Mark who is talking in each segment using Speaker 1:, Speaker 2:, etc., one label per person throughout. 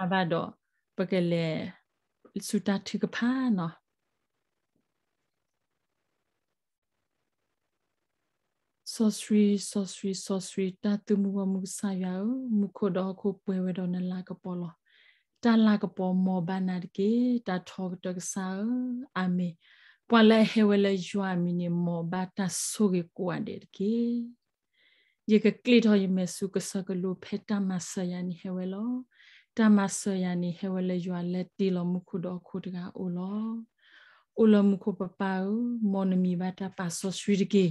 Speaker 1: အဘတော့ပကလေစုတာတိကဖာနော်ဆောစရီဆောစရီဆောစရီတတမှုဝမှုဆာယောမုခိုတော့ခုပွဲဝဲတော့နလာကပေါ်လောတလာကပေါ်မောဘနာကေတထောက်တကဆာအမေပွာလဲဟဲဝဲလဲယွာမီနီမောဘတာဆူရီကွာဒေကေယေကကလီထော်ယမဲစုကဆကလူဖက်တာမဆယန်ဟဲဝဲလောတမဆွေယနီဟေဝလေယွာလက်တီလမှုခုတော့ခုတကအိုလောအိုလမှုခုပပာမောနမီဘတာပါဆောဆွေတကေ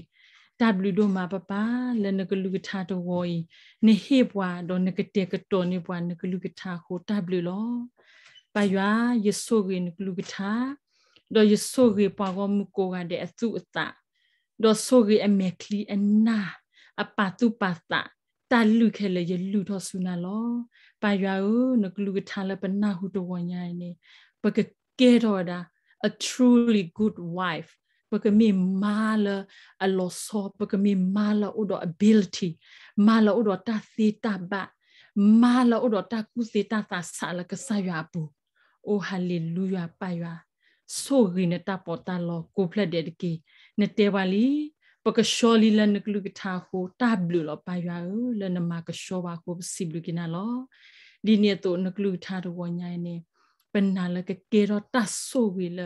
Speaker 1: တဘလူဒိုမာပပလနကလူကထာတဝိနေဟေဘွာဒိုနကတေကတောနေဘွာနကလူကထာခိုတဘလူလောပယွာယေဆိုဂေနကလူကထာဒိုယေဆိုဂေပါကောမှုကိုကတဲ့အစုအသဒိုဆိုဂေအမေကလီအနာအပတုပသတာလူခဲလေယလူတော်ဆုနာလောပါရွာဦးနကလူကထာလပနာဟုတဝညာနေပကကေတော်ဒါ a truly good wife ပကမီမာလအလောဆောပကမီမာလဥဒ ability မာလဥဒတသီတဘမာလဥဒတကုစေတသဆာလကဆာရွာဘူး oh hallelujah ပါရွာဆိုရင်တပေါ်တလောကိုဖလက်တဲ့ကေနတေပါလီပကရှောလီလနကလူကထာဟုတာဘလူလပါရွာလနမကရှောပါဟုစီဘလူကနာလောဒီနေတော့နကလူထာတော်ဝညာနေပနာလကကေရတဆိုဝီလ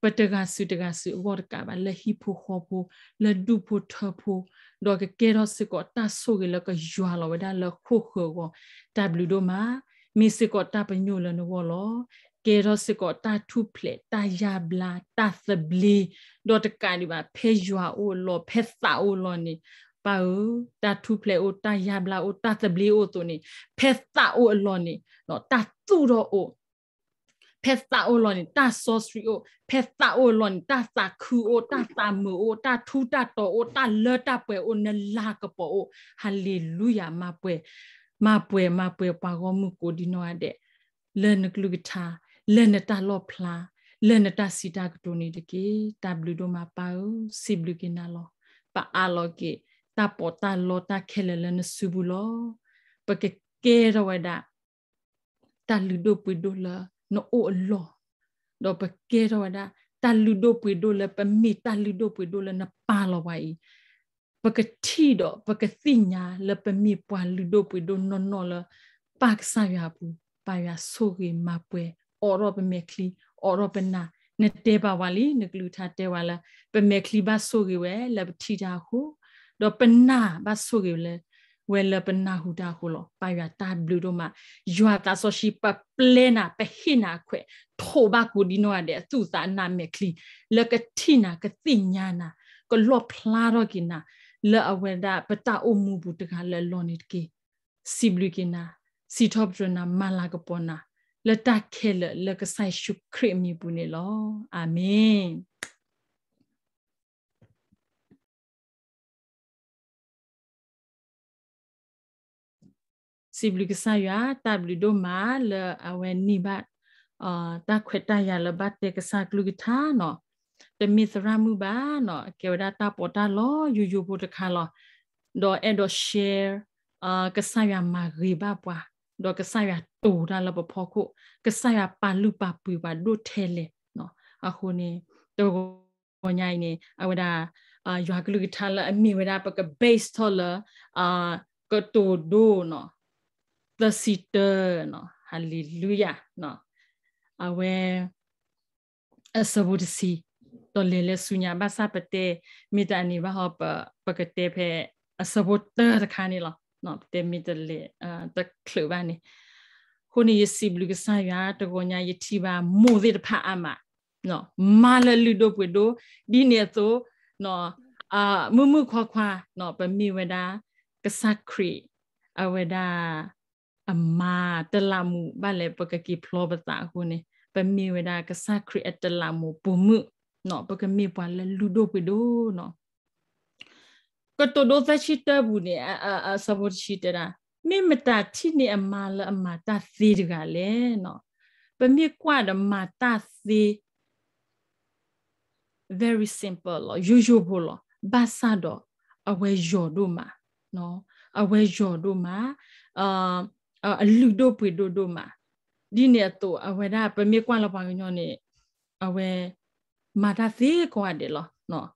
Speaker 1: ပတကစုတကစုဝတ်ကပါလဟိဖိုခောဖိုလဒူဖိုထဖိုဒေါ်ကကေရစကောတဆိုဝီလကယွာလဝဒါလခိုခောတဘလူဒိုမာမီစကောတပညိုလနဝလော kerose ko ta tuple ta yabla ta thble dot kani ba phejwa o lo phesa o lo ni pa o ta tuple o ta yabla o ta thble o to ni phesa o lo ni no ta tu ro o phesa o lo ni ta sorcery o phesa o lo ni ta sa khu o ta sa mu o ta thu ta to o ta le ta pwe o ne la ka po o hallelujah ma pwe ma pwe ma pwe pa go mu ko di no ade learn glugita လနတာလော့ဖလာလနတာစီတာကတိုနေတကေဝဒိုမာပါူစီဘလူကနာလောပါအာလောကေတာပေါ်တာလောတာခဲလလနဆူဘူလောပကကေရဝဒတာလူဒိုပွေဒိုလာနိုအိုလောတော့ပကေရဝဒတာလူဒိုပွေဒိုလာပမီတာလူဒိုပွေဒိုလာနပါလောဝိုင်ပကတိတော့ပကသိညာလပမီပွာလူဒိုပွေဒိုနော်နော်လပါကဆာရဘူးပါရဆိုရီမပွဲအော်ရောပမေခလီအော်ရောပနာနေတဲ့ပါဝါလီနကလူထတဲ့ဝါလာပမေခလီဘဆိုကေဝဲလပတီတာဟုတော့ပနာဘဆိုကေလဲဝဲလပနာဟုတာဟုလောပါရတာဘလူတို့မှာယွာတာဆိုရှိပပလဲနာပဟိနာခွဲထိုဘကူဒီနောတဲ့သူသာနာမေခလီလကတိနာကတိညာနာကလော့ဖလာတော့ကိနာလအဝဲတာပတအုံမူဘူးတကလလောနိတကေစီဘလူကိနာစီထော့ဒရနာမလာကပေါ်နာလတခဲလလကဆိုင်ရှုခရမီဘူးနေလောအာမင်စီဘလူကဆာယာတဘလူဒိုမာလအဝဲနိဘတ်အာတခွေတရလဘတ်တေကဆာကလူကထာနော်တမီသရမှုပါနော်ကေဝဒတာပေါ်တာလောယူယူဖို့တခါလောဒေါ်အန်ဒေါ်ရှယ်အာကဆာယာမာရီဘပွားဒေါ်ကဆာယာตูราละบพอคุกษะยาปาลุปาปุยวาดูเทเลเนาะอะคูนี่ตัวကိုညိုင်းနေအဝဒအာရွာကလူထလာအမိဝဒပက base toller အာကတိုဒိုနော် the sitter နော် hallelujah နော်အဝဲအစဘူဒစီတော်လေလေဆုညာဘာသာပတေမိတအနေဘာဟပပကတေဖေအစဘူတတခါနေလားနော်တေမိတလေအာတကလူဘာနေကိုနေရစီဘလူကဆာရတကောညာယတိပါမိုးစေတဖာအမနော်မာလလူတို့ပွေတို့ဒီနေသောနော်အာမှုမှုခွာခွာနော်ပမိဝဒကဆတ်ခရီအဝဒအမတလမှုဘာလဲပကကိဖလောဘတာခုနေပမိဝဒကဆတ်ခရီအတလမှုပုံမှုနော်ပကမိပွာလလူတို့ပွေတို့နော်ကတဒိုသချီတဘူးနေအအဆဘတ်ချီတရာမေမတာချီနေအမလာအမတာသေးတကလည်းနော်ပမေကွာဒမတာသေး very simple လို့ usual ဘလို့ဘာသာတော့အဝဲရော်တို့မှာနော်အဝဲရော်တို့မှာအာအလူတို့ပွေတို့တို့မှာဒီနေတော့အဝဲဒါပမေကွာလောက်ပါညောနေအဝဲမာတာသေးကွာတယ်လို့နော်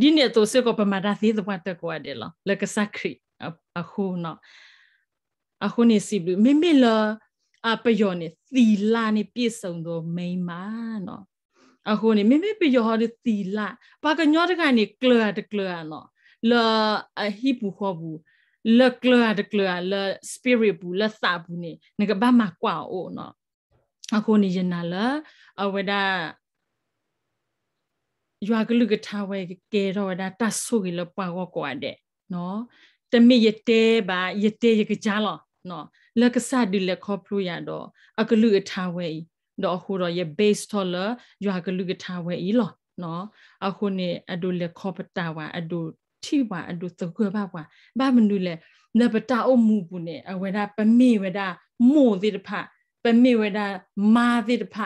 Speaker 1: ဒီနေတော့စေကပမာတာသေးသွားတဲ့ကွာတယ်လို့လက်ကစခရီအခုနော်အခုနေစီဘလူမိမိလအပယောနေသီလနဲ့ပြည့်စုံသောမိန်းမနော်အခုနေမိမိပယောဟောဒီသီလဘာကညောတကနေကလတ်ကလတ်နော်လအဟိပူခောဘူးလကလတ်ကလတ်လစပီရစ်ဘူးလသဘူးနေငါကဘာမကွာအိုနော်အခုနေရနာလအဝဒယွာကလူကထားဝဲကဲတော့ဒါတဆုကလပွားကောကွာတဲ့နော်တမိရတဲ့ဘာရတဲ့ရကြလောနော်လက်ကစားဒီလက်ခေါ်ပလို့ရတော့အကလူအထားဝဲဤတော့ဟိုတော့ရဲ့ base taller ရွာကလူကထားဝဲဤလောနော်အခုနေအဒူလက်ခေါ်ပတာဝါအဒူထိဝါအဒူသကွဘဝါဘာမနူလဲနပတာအမှုဘူးနေအဝဲတာပမေဝဲတာမို့သေးတဖပမေဝဒမာဝိတဖ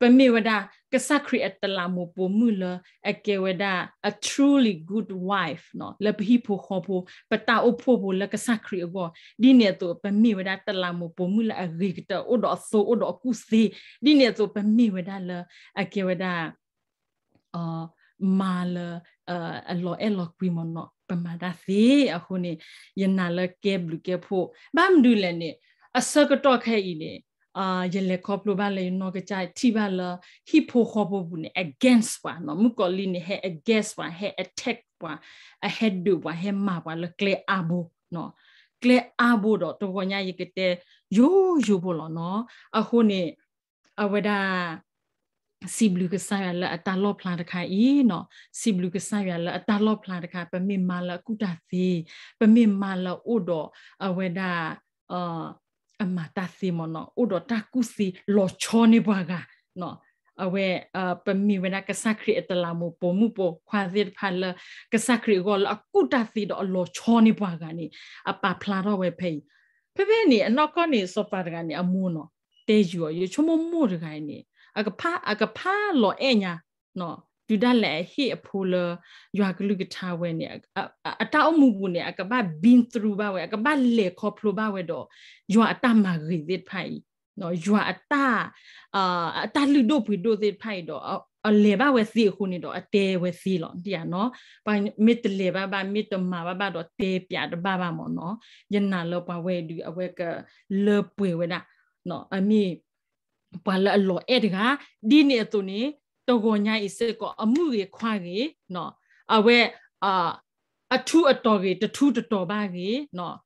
Speaker 1: ပမေဝဒကစခရီအတလာမပမှုလအကေဝဒ a truly good wife နော်လပဟိဖို့ခေါ်ဖို့ပတာအဖို့ဖို့လကစခရီဘောဒီနေတော့ပမေဝဒတလာမပမှုလအရိကတဥဒအဆိုဥဒကုစီဒီနေတော့ပမေဝဒလအကေဝဒအာမာလအလောအလောကွီမနောပမာဒါစီအခုနေယနာလကေဘလူကေဖို့ဘမ်ဒူလနေအစကတော့ခဲဤလေအာယလေခေါပလိုဘာလေနောကကြိုက်တီဘာလာဟီပိုခေါပဘူး ਨੇ against ပါနော်မူကောလီနေဟဲ against ပါဟဲ attack ပါ ahead ဒူပါဟဲမာပါလကလေအဘူနော်ကလေအဘူတော့တော်ပေါ်ညာရကတဲ့ယိုးယိုးဘောလောနော်အခုနေအဝဒာစီဘလူကဆာရလအတာလော့ဖလာတခါဤနော်စီဘလူကဆာရလအတာလော့ဖလာတခါပမင်မာလကုတာစီပမင်မာလဥတော်အဝဒာအာအမတာစီမနောဥဒတာကုစီလောချောနေဘာကနော်အဝဲအပမီဝနကစခရီအတလာမပိုမှုပိုခွာဇစ်ဖန်လကစခရီကောလအကုတာစီတော့လောချောနေဘာကနေအပဖလာတော့ဝဲဖေးဖေဖေနေအနောက်ကနေစောပါတကနေအမုံနော်တဲယူရချမမို့တကိုင်းနေအကဖာအကဖာလောအညာနော်ဒူဒလဲဟေအဖိုလယွာကလူကထာဝဲနေအတောက်မှုဘူးနေအကဘဘင်း through ပါဝဲအကဘလေခေါပလိုပါဝဲတော့ယွာအတမရီသစ်ဖိုင်နော်ယွာအတအာအတလူတို့ဖွေတို့သစ်ဖိုင်တော့အလေပါဝဲစီခုနေတော့အတဲဝဲစီလောတရားနော်ပါမစ်တလေပါပါမစ်တမပါပါတော့တဲပြတပါပါမော်နော်ယနာလောပါဝဲဒီအဝဲကလေပွေဝဲတာနော်အမီပါလလောအဲ့ဒါဒီနေတူနေတော်ကိုညိုက်အစ်ကောအမှုရခွာကေနော်အဝဲအာအထူးအတော်ကေတထူးတတော်ပါကေနော်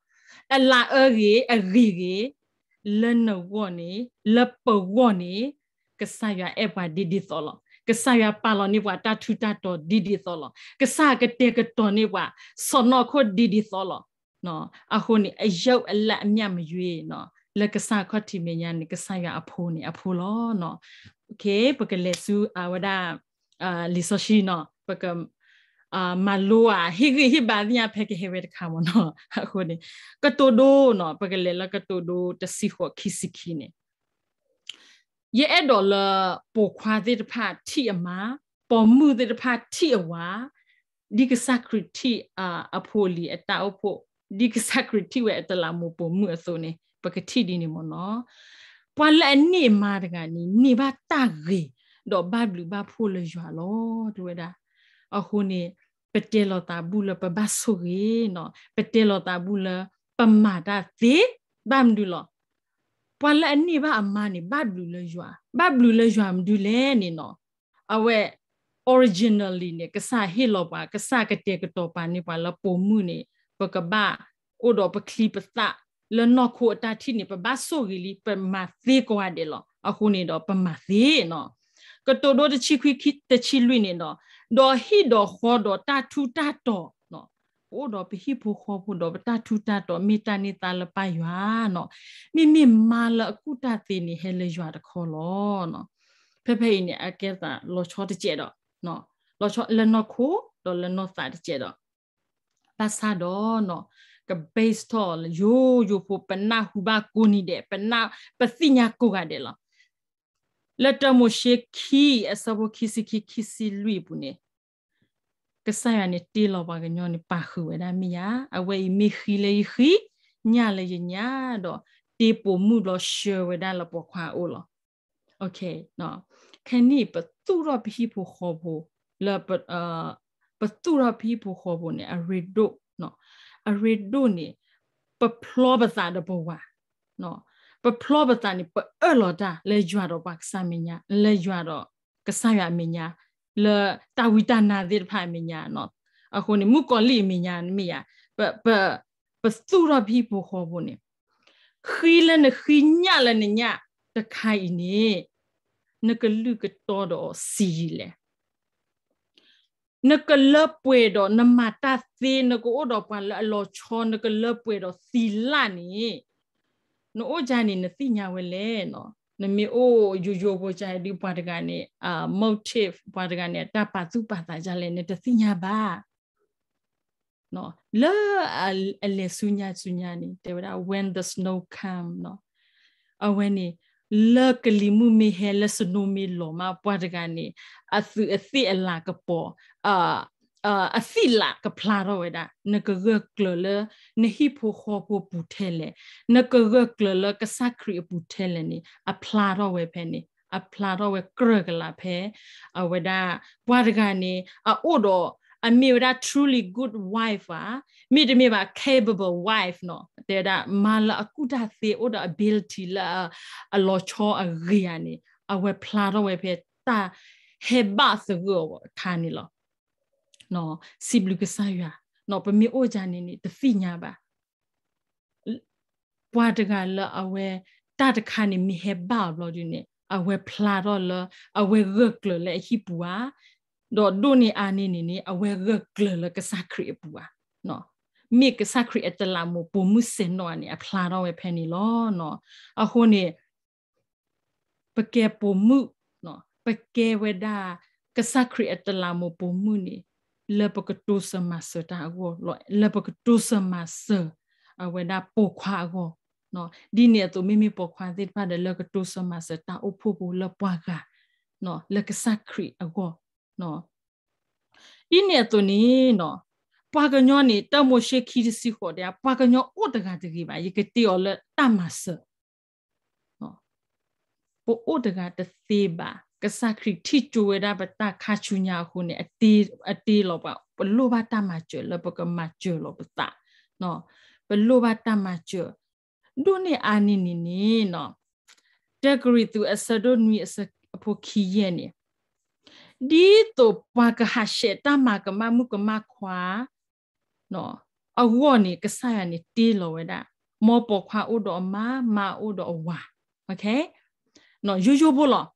Speaker 1: အလာအရေအရီကေလနဝနီလပဝနီကဆာရအပဒီဒီသောလကဆာရပါလနိဝတာထူတာတော်ဒီဒီသောလကဆာကတေကတော်နိဝဆနခဒီဒီသောလနော်အခုနိအယုတ်အလက်အမြတ်မရွေးနော်လက်ကဆာခတ်တီမညာနိကဆာရအဖိုးနိအဖိုးလောနော်เคปกเลซูอาวดาอ่า ลิโซชิเนาะปกอ่า มาลัวฮิกฮิบาเนี่ยเพกเฮเวตคามเนาะคนนี้ก็ตัวดูเนาะปกเลแล้วก็ตัวดูจะสิหัวคิสิคิเนี่ยရဲ့အဲ့တော်လပိုခွာတဲ့တဖတ်ထိအမာပေါ်မှုတဲ့တဖတ်ထိအဝါဒီကစကရတီအအဖိုလီအတောက်ဖို့ဒီကစကရတီဝဲအတလာမှုပုံမှုအစုံနေပကတိဒီနေမနော်ပွာလက်နေမာတကနီနေပါတရေတော့ဘဘလူဘဖိုးလေရွာလောတွေ့တာအခုနေပတေလတာဘူးလပဘဆူရီနော်ပတေလတာဘူးလပမာတာသေးဘမ်ဒူလောပွာလက်နေပါအမနေဘဘလူလေရွာဘဘလူလေရွာမဒူလဲနေနော်အဝဲ originally เนี่ยกษาเฮลอปากษากะเตกะตอปานี่ปาละปูมุนี่ปะกะบะโอดอปะคลีปะตะလနော်ခိုအတာထိနေပဘဆိုဂီလီပမာသေးကွာတယ်လောအခုနေတော့ပမာသေးနော်ကတိုဒိုတချီခွိခိတချီလွိနေတော့ဒေါ်ဟီဒေါ်ခေါ်ဒေါ်တာထူတာတော့နော်ဟိုတော့ပဟိဖို့ခေါ်ဖို့တော့တာထူတာတော့မေတ္တာနေတာလပရွာနော်မိမိမာလအကုတသေးနေဟဲလေရွာတခေါ်လောနော်ဖဖဲနေအကဲတာလောချောတကျဲတော့နော်လောချောလနော်ခိုတော့လနော်စာတကျဲတော့ပါစာတော့နော်ကဘေးစတော်ယိုယိုဖို့ပနာဟူဘာကိုနီတဲ့ပနာပစိညာကိုကတဲ့လားလက်တမရှေခီအစဘခီစီခီခီစီလူဘူးနေကဆာရနေတေလောပါကညောနေပါခူဝဲဒါမီယာအဝေးမီခီလေခီညလေညာတော့တေပိုမှုတော့ရှယ်ဝဲဒါလပေါ်ခွာအိုလောโอเคနော်ခဏိပသူရဘီဖို့ခေါ်ဖို့လပအပသူရဘီဖို့ခေါ်ဖို့ ਨੇ အရီဒိုအရေဒုန်နီပပလောပစာတဘောဝါနော်ပပလောပစာနီပအလောတာလေကြွတော့ပါကဆာမညာလေကြွတော့ကဆာရမညာလေတာဝိတနာသစ်ဖာမညာနော်အခုနေမူကောလီမညာမီယာပပပစူရဘီဘောဟောဘုန်နီခီလနခီညာလနညာတခိုင်နေနကလူကတော်တော်စီလေนกเลป่วยดอกนมาตาซีนกูอดอกปันละลอชอนกเลป่วยดอกสีลานี่นโอจานี่นสิญาเวเลเนาะနမေအိုယိုယိုကိုကြိုင်ဒီပါဒကနေအာ motive ပါဒကနေတပါစုပါတာကြလဲနဲ့တသိညာပါနော်လာအလေဆုညာဆုညာနေတေဗရာ when the snow come နော်အဝဲနေเลิกกลิมูมีเฮลสนูมีหลมาปวดกันนี่อาสือสีอลากระปออ่าอ่ออาศิละก็พลาเอาไว้ดะนักเรือกเลเลนฮิพูฮอพูปุเทเลนักเรือกเลเลก็สักครีบุเทเลนี่อาพลาเอาไว้เพนี่อาพลาเอาไว้เกลือกลาเพเอาไว้ดาปวดกันนี่อาอุดอအမေရာ truly good wife ပါမိတမိပါ capable wife နော်တဲ့ဒါမလာကုတာသေး order ability လာအလောချောအရီယာနေအဝဲဖလာတော့ဝဲဖဲတာဟေဘသကိုခါနေလောနော်စီဘလူကဆာယာနော်ပမေအိုဂျာနေနေတဖိညာပါပွားတကလအဝဲတတခါနေမိဟေဘဘလို့ဒီနေအဝဲဖလာတော့လအဝဲရက်လလေဟိပူဝါดอดดูนี่อันนี้นี่นี่เอาเวรเกลือแล้วก็สักครีปัวเนาะมีก็สักครีอัตลามูปูมุเซนนอนเนี่ยพลาเราเวเพนี่ล้อเนาะอะโหนี่ปะแกปูมุเนาะปะแกเวดากสักครีอัตลามูปูมุนี่เลปกตุสมาเสตาโกเลปกตุสมาเสအဝဒပုခွာကိုနော်ဒီနေ့သူမိမိပုခွာသစ်ဖတ်တယ်လကတုစမစတာအဖို့ဘူးလပွားကနော်လကစခရီအကောနော်ဤနေသူနီနော်ပါကညောနီတမိုရှိခီစီခေါ်တဲ့ပါကညောဩတကတကြီးပါယေကတိော်လက်တမဆနော်ပိုဩတကတသေးပါ ကစခရီတီချဝေဒဘတခါချုညာခုနေအတီအတီလောပါဘလိုပါတမကျွလပကမကျွလောပတနော်ဘလိုပါတမကျွဒုနေအာနီနီနီနော်တက်ဂရီသူအစဒုန်နီအစအဖိုခီယဲနေဒီတော့ဘာကဟာရှေတမကမမှုကမခွာနော်အဝေါနေကဆာရနေတေးလောဝဒမောပေါ်ခွာဥတော်မာမာဥတော်ဝါโอเคနော်ရိုးရိုးဖို့လော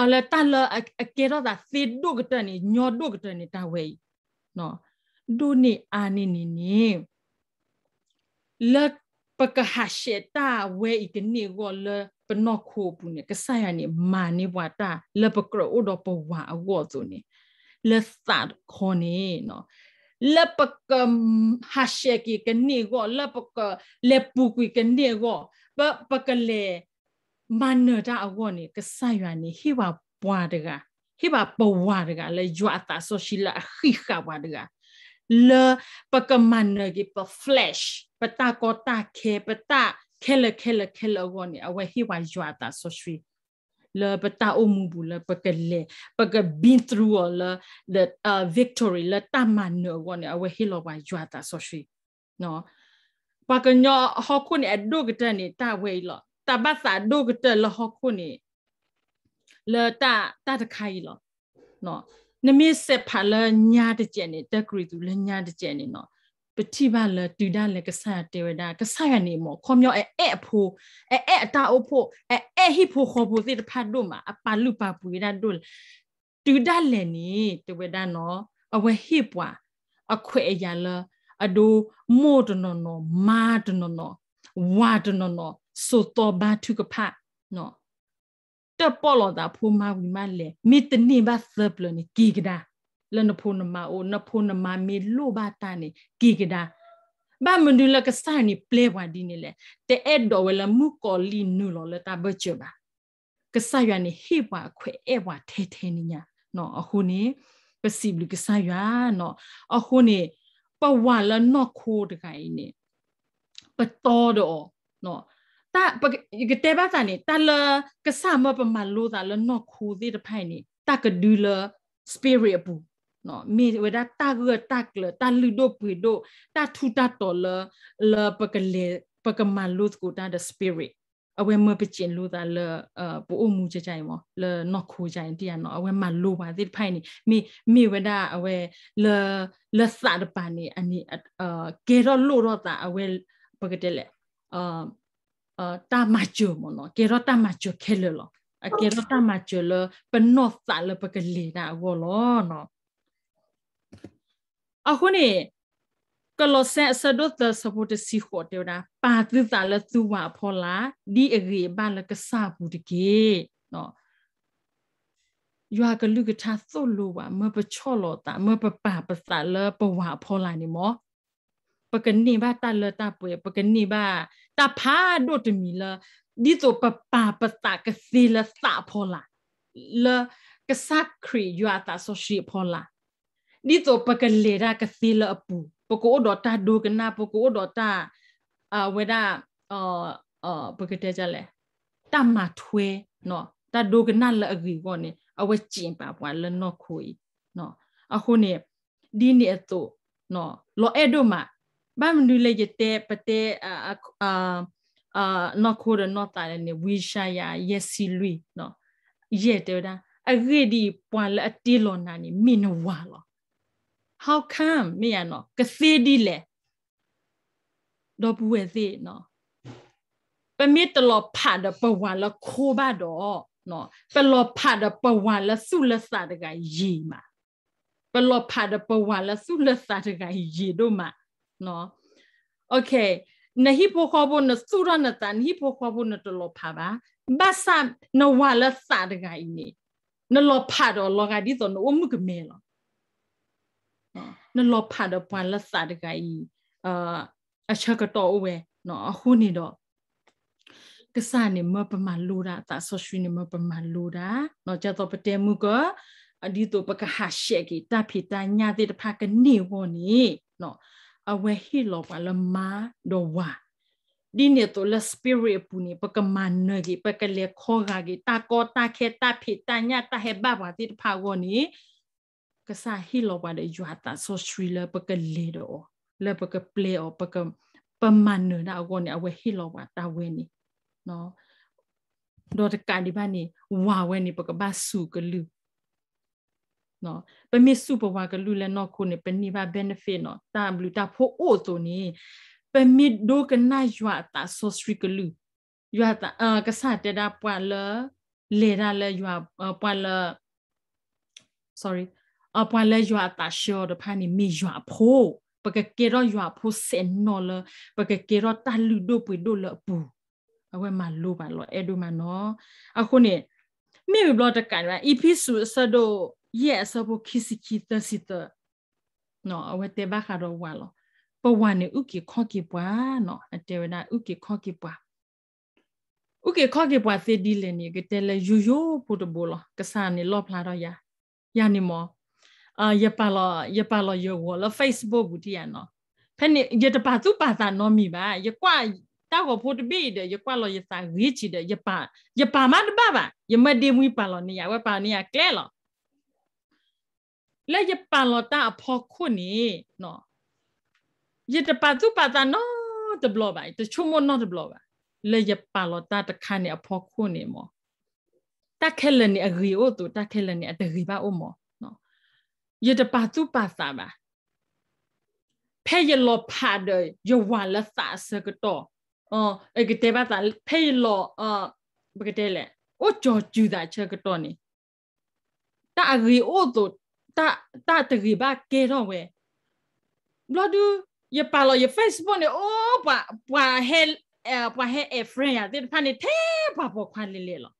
Speaker 1: အလတလအကေရတာသေဒုကတနေညောဒုကတနေတာဝေးနော်ဒုနေအာနေနေနေလက်ပကဟာရှေတာဝေးဤကနေကောလောပနော့ခိုပုန်ကဆိုင်ရနေမာနေဘွာတာလပကရောဒပဝါအဝတ်စုံနေလသတ်ခေါ်နေနော်လပကဟာရှေကီကနေကိုလပကလေပူကွီကနေကိုပပကလေမန်နတာအဝတ်နေကဆိုင်ရနေဟိဘပွားတကဟိဘပဝါတကလေယွာတာဆိုရှိလာခိခဝါတကလပကမန်နကြီးပ flash ပတာကောတာခေပတာခဲလခဲလခဲလဝနီအဝဟိဝါယွာတာဆိုရှိလပတာအမှုဘူးလပကလေပကဘင်း through လလအ victory လတမန်နောဝနီအဝဟိလဝါယွာတာဆိုရှိနော်ပကညဟခုနီအဒုကတနီတာဝေလတဘသဒုကတလဟခုနီလတတတခိုင်လနော်နမစ်ဆက်ဖာလညာတကျက်နေတက်ဂရီသူလညာတကျက်နေနော်ပတိပါလတူဒလကဆာတေဝဒကဆာရနေမောခေါမျောအဲ့အဲ့အဖိုးအဲ့အဲ့အတာအဖိုးအဲ့အဲ့ဟိဖိုခေါ်ဖို့စစ်ဖတ်တို့မှာအပါလူပါပူရတို့တူဒလနေတေဝဒနော်အဝဟိပွာ အခွေအရလအဒိုမိုတနော်နော်မာတနော်နော်ဝါတနော်နော်ဆိုတော့ဘာသူကဖတ်နော်တပေါ်လာတာဖိုးမဝီမလဲမိတနေဘာသပ်လနေကိကဒါလနဖိုနမအိုနဖိုနမမီလိုဘာတာနေကီကဒါဘာမန္ဒူလကစတာနီပလေဝါဒီနေလေတဲအက်တော်ဝဲလမူကောလီနူလောလတာဘချဘာကစရနေဟေပွားခွဲအဲပွားထဲထဲနေညာနော်အခုနေပစီဘလူကစရနော်အခုနေပဝါလနော်ခိုးတကိုင်းနေပတော်တော့နော်တာပကတဲ့ဘာသာနေတာလကစမပမလို့တာလနော်ခိုးသေးတဖိုင်နေတာကဒူလ spirit ဘူးနော်မေဝဒတာဂတက်လတာလူဒိုပွေဒိုတာထူတာတော်လလပကလေပကမလုကိုတာ the spirit အဝဲမပချင်လို့သာလပူအမှုကြကြင်မလနော့ခိုကြင်တရားနော်အဝဲမလိုပါသေးဖိုင်နေမိမိဝဒအဝဲလလသတ်ပါနေအနိအကေရလို့တော့တာအဝဲပကတယ်လေအအတာမချူမနော်ကေရတာမချူခဲလောအကေရတာမချူလပနော့သလပကလေတာဝလောနော်အခုနေကလောဆန်ဆဒုတ်သစပတ်စီခေါ်တယ်နာပါသသလသူဝဖောလာဒီအရေပါလကဆဘူးတကေနော်ယွာကလူကထာသို့လို့ပါမပချော့လို့တာမပပပသလပဝဖောလာနေမောပကနေပါတလတပွေပကနေပါတဖာဒုတ်မီလာဒီတော့ပပပသကစီလသဖောလာလကဆခရီယွာတာဆိုရှိဖောလာ ni to pakalera ka sila apu poko o dota do kana poko o dota a weda a a pakate jale ta ma thwe no ta do kana la agi ko ne awe chin pa pa la no khoi no a khu ne di ni to no lo edo ma ba mndu le jete pate a a a no ko de no ta ne wi sha ya yesi lui no ye te da အဂေဒီပွာလအတီလောနာနီမင်းဝါလော how come ไม่ยังเนาะก็เสียดีเลยดอกบัวเสียเนาะไปมีตลอดผ่านอ่ะประวันแล้วโคบ้าดอกเนาะไปรอผ่านอ่ะประวันแล้วสุลสัต์กันยีมาไปรอผ่านอ่ะประวันแล้วสุลสัต์กันยีด้วยมาเนาะโอเคในฮิปโปคอบุนสุรานตันฮิปโปคอบุนตลอดผ่านบ้าบัสซ์นวัลสัต์กันนี่นลอผ่าดอ่ลอกอ่ดิสันโอ้มึงก็เมล่ะနလောဖတ်တော့ပွမ်လဆာတကကြီးအာအချက်ကတော့ဝဲနော်အခုနေတော့ကစားနေမပမာလိုတာတဆောရှိနေမပမာလိုတာနော်ကြတော့ပတဲမှုကအဒီတော့ပကဟာရှေကီတဖိတညာတိတဖကနေဝနေနော်အဝဲဟီလောပါလမဒောဝါဒီနေတော့ la spirit ပူနေပကမန်နေကြီးပကလေခေါ်ရာကြီးတာကောတာခဲတာဖိတညာတာဟေဘာဘာတိတဖာဝနေก็สาฮิโลว่าได้ยูฮัตตาโซชรีเลอร์ปกเลโดเลปกเปลโอปกประมาณเนื้อนนเอี่นเอาไว้ฮิโลว่าตาเวนี่เนาะโดยการทีบ้านนี่ว่าเวนี่ปกบ้าสูกันลือเนาะเป็นมีสูปว่ากันลือแล้วนอกคนเนี่ยเป็นนี่บาเบนฟนเนาะตามลือตาพโอตัวนี้เป็นมีดูกันน่ายูฮัตตาโซชรีกันลือยาตาเออกษัตริย์เดดาปวนเลเลดาเลยาปวนเล sorry အပွားလဲရွာတာရှော်တဖာနေမိရွာဖိုးပကကေရောရွာဖိုးစင်နော်လပကကေရောတာလူဒိုပွေဒိုလပူအဝဲမလိုပါလောအဲ့ဒိုမနော်အခုနေမိဘလော့တကန်ရအီပီဆူဆဒိုယက်ဆဘခိစီခိတစီတနော်အဝဲတေဘာခါရောဝါလောပဝနေဥကေခော့ကေပွာနော်အတေဝနာဥကေခော့ကေပွာဥကေခော့ကေပွာသေဒီလနေကတဲလေယူယိုပိုတဘလောကဆာနေလောဖလာတော့ယာယာနေမောအာရပါလရပါလယောဝလ Facebook ဘူးတီရနော်ဖက်နေရတပါသူပါသာနော်မိပါရကွာတောက်ကိုဖို့တပိတဲ့ရကွာလရစာရီချီတဲ့ရပါရပါမတပါပါရမဒီမွေးပါလနေရဝပါနေရကဲလောလဲရပါလတာအဖို့ခုနေနော်ရတပါသူပါသာနော်တဘလပါတချုံမနော်တဘလပါလဲရပါလတာတခါနေအဖို့ခုနေမောတက်ခဲလနေအဂီအိုတူတက်ခဲလနေအတဂီပါအိုမော ye de pa tu pa sa ba phe ye lo pha de yo wa la sa sa ko to o e ke te ba ta phe ye lo a ba ke te le o jo ju da che ko to ni ta agri o to ta ta te ri ba ke ro we lo du ye pa lo ye facebook ne o pa pa hel เออพอให้เอฟเรียติดพันนี่เทพพอพอควันเล่ๆหรอ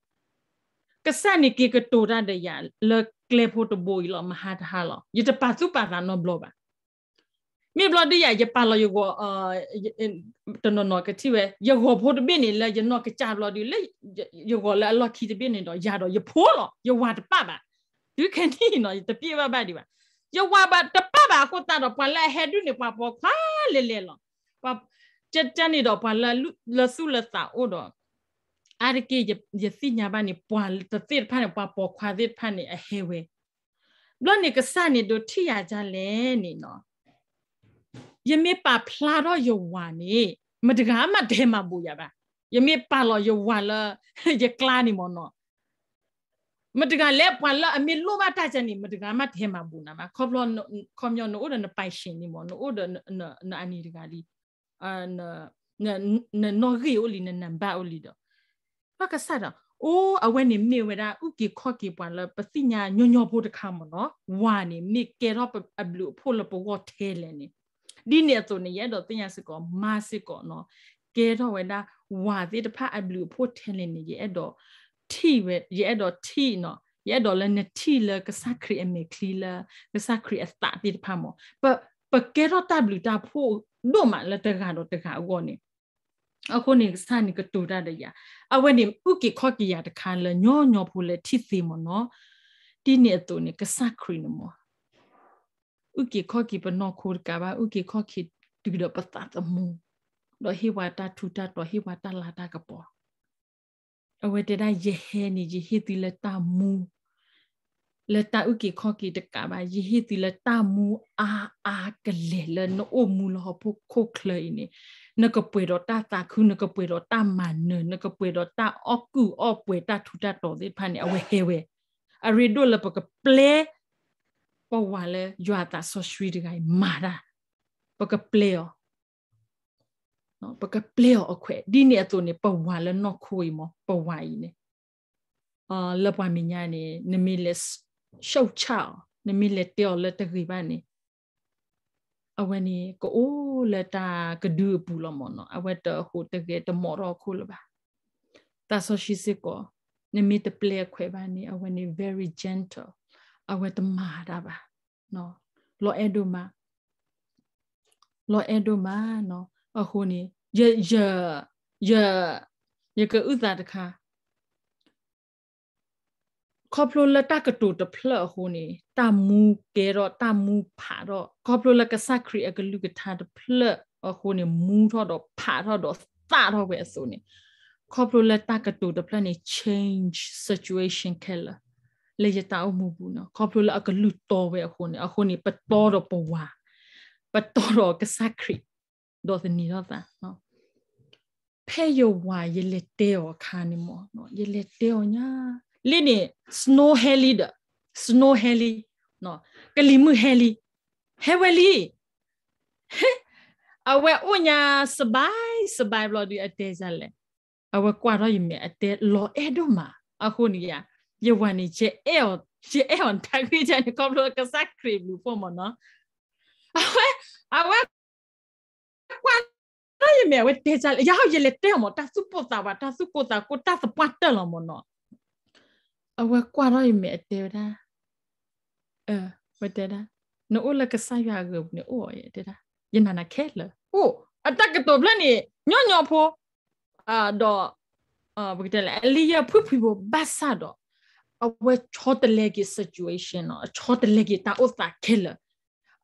Speaker 1: กษัตริย์นี่กีกระตูด้านเดียเลิกกลพูดบยลอมหาทาลอยจะปัสสุปารานอบลบะมีบลอดีอยากจะปาลอยู่ก็เอ่อตนนอกที่เวอยากหัวพูดเบนี่แล้วยานอกจาเลาดีเลยยากหัวแล้วลคิดเบนี่ดอยาดอยพูลอยาวาดป้าบะดูแค่นี้หน่อยแต่พี่ว่าบ้าดีวะยงวาบะแต่ป้าบะก็ตาดอกแลวเฮดูนี่ปาปอคว้าเล่เล่หรอปาจะจะนี่ดอกปลาละละสูละสาอุดอะ arke ye sinya bani pwa tatir phane pwa pwa khwadir phane a hewe blone ka sani do thiya ja le ni no yeme pa phla ro yo wa ni ma daga ma de ma bu ya ba yeme pa lo yo wa la ye kla ni mo no ma daga le pwa la a mi lo ba ta ja ni ma daga ma de ma bu na ma kho blo no kho myo no oda na pai shin ni mo no oda na na ani daga li a na na no ri o li na namba o li do ပကဆတ်တော့အိုးအဝဲနေမေဝရာဥကီခော့ကီပွာလပစိညာညညဖို့တခါမနော်ဝါနေမေကေရော့အဘလူဖို့လပဝတ်ထဲလဲနေဒီနေဆိုနေရတော့တင်ရစကောမာစစ်ကောနော်ကေတော့ဝဲတာဝါသေးတဖအဘလူဖို့ထဲလဲနေရဲ့တော့ ठी ဝဲရဲ့တော့ ठी နော်ရဲ့တော့လည်း ठी လကစခရီအမေခလီလကစခရီအစတာတိတဖမပပကေရော့တဘလူတာဖို့တို့မှလက်တကတော့တကအကောနေအခုနေစနေကတူတာတရအဝဲနေဥကိခော့ကီယာတခါလညောညောဖူလေထိသိမနော်ဒီနေတူနေကစခရီနမောဥကိခော့ကီပနော်ခိုကဘာဥကိခော့ကီဒီတော့ပတ်တာတမူတော့ဟိဝါတာထူတာတော့ဟိဝါတာလာတာကပေါ်အဝဲတရရဟဲနေကြီးဟိတိလက်တာမူ le ta u ki kho ki taka ba yi hi ti le ta mu a a ka le le no o mu lo po kho khle ni na ka pwe do ta ta khu na ka pwe do ta ma ne na ka pwe do ta o ku o pwe ta thu ta to de phan ni awe he we a re do le pa ka play ပဝါလေယွာတာဆိုရှိဒီကိုင်မာတာပကပလေယောနော်ပကပလေယောအခွဲဒီနေ့အတူနေပဝါလေနော်ခွေမပဝါရင်နေအာလပမညာနေနမီလက်ရှုပ်ချောင်းနမိလက်တျော်လက်တကိပန်နေအဝနီကိုအိုးလက်တာကဒူပူလမနောအဝတ်တဟိုတကဲတမော်ရခုလပါတာဆိုရှိစကိုနမိတပလေခွဲပါနေအဝနီ very gentle အဝတ်တမာတာပါနော်လောအဒူမာလောအဒူမာနော်အခုနေရရရရကဥသာတခါครอบครัวละตากระตูตะเพลหูนี่ตามูเกรอตามูผารอครอบครัวละกะสักครีอกะลูกทาตะเพลอหูนี่มูทอดอผาทอดอตาทอเวสูนี่ครอบครัวละตากระตูตะเพลนี่ change situation เคละเลยจะตามูบุนะครอบครัวละกะลูตอเวหูนี่อหูนี่ปะตอดอปวาปะตอดอกะสักครีดอสนี่ดอตาเนาะเพยววายเลเตอคานิมอเนาะเลเตอเนี่ย li ni snow heli da snow heli no cái li mu heli heweli he awe unya sabai sabai lo di ateza le awe kwa ro yimi ate lo edoma ahoni ya ye wani che eo che eo takri ja ni kom lo ka sakri lu pomo no awe awe kwa ro yimi awe teza ya ho yele te mo ta supo ta wa ta suko ta ko ta spa te lo mo no Oh, a wa kwa roi me uh, oh, a te da. E, wa te da. Na o la ka sa ya gub ni o ye te da. Ye na na ke le. O, a ta ke to bla ni, nyo nyo po. Uh, uh, a do, a wa ke te le, li ya pu pu bo basa do. A wa cho te legi situation, a cho te legi ta o sa ke le.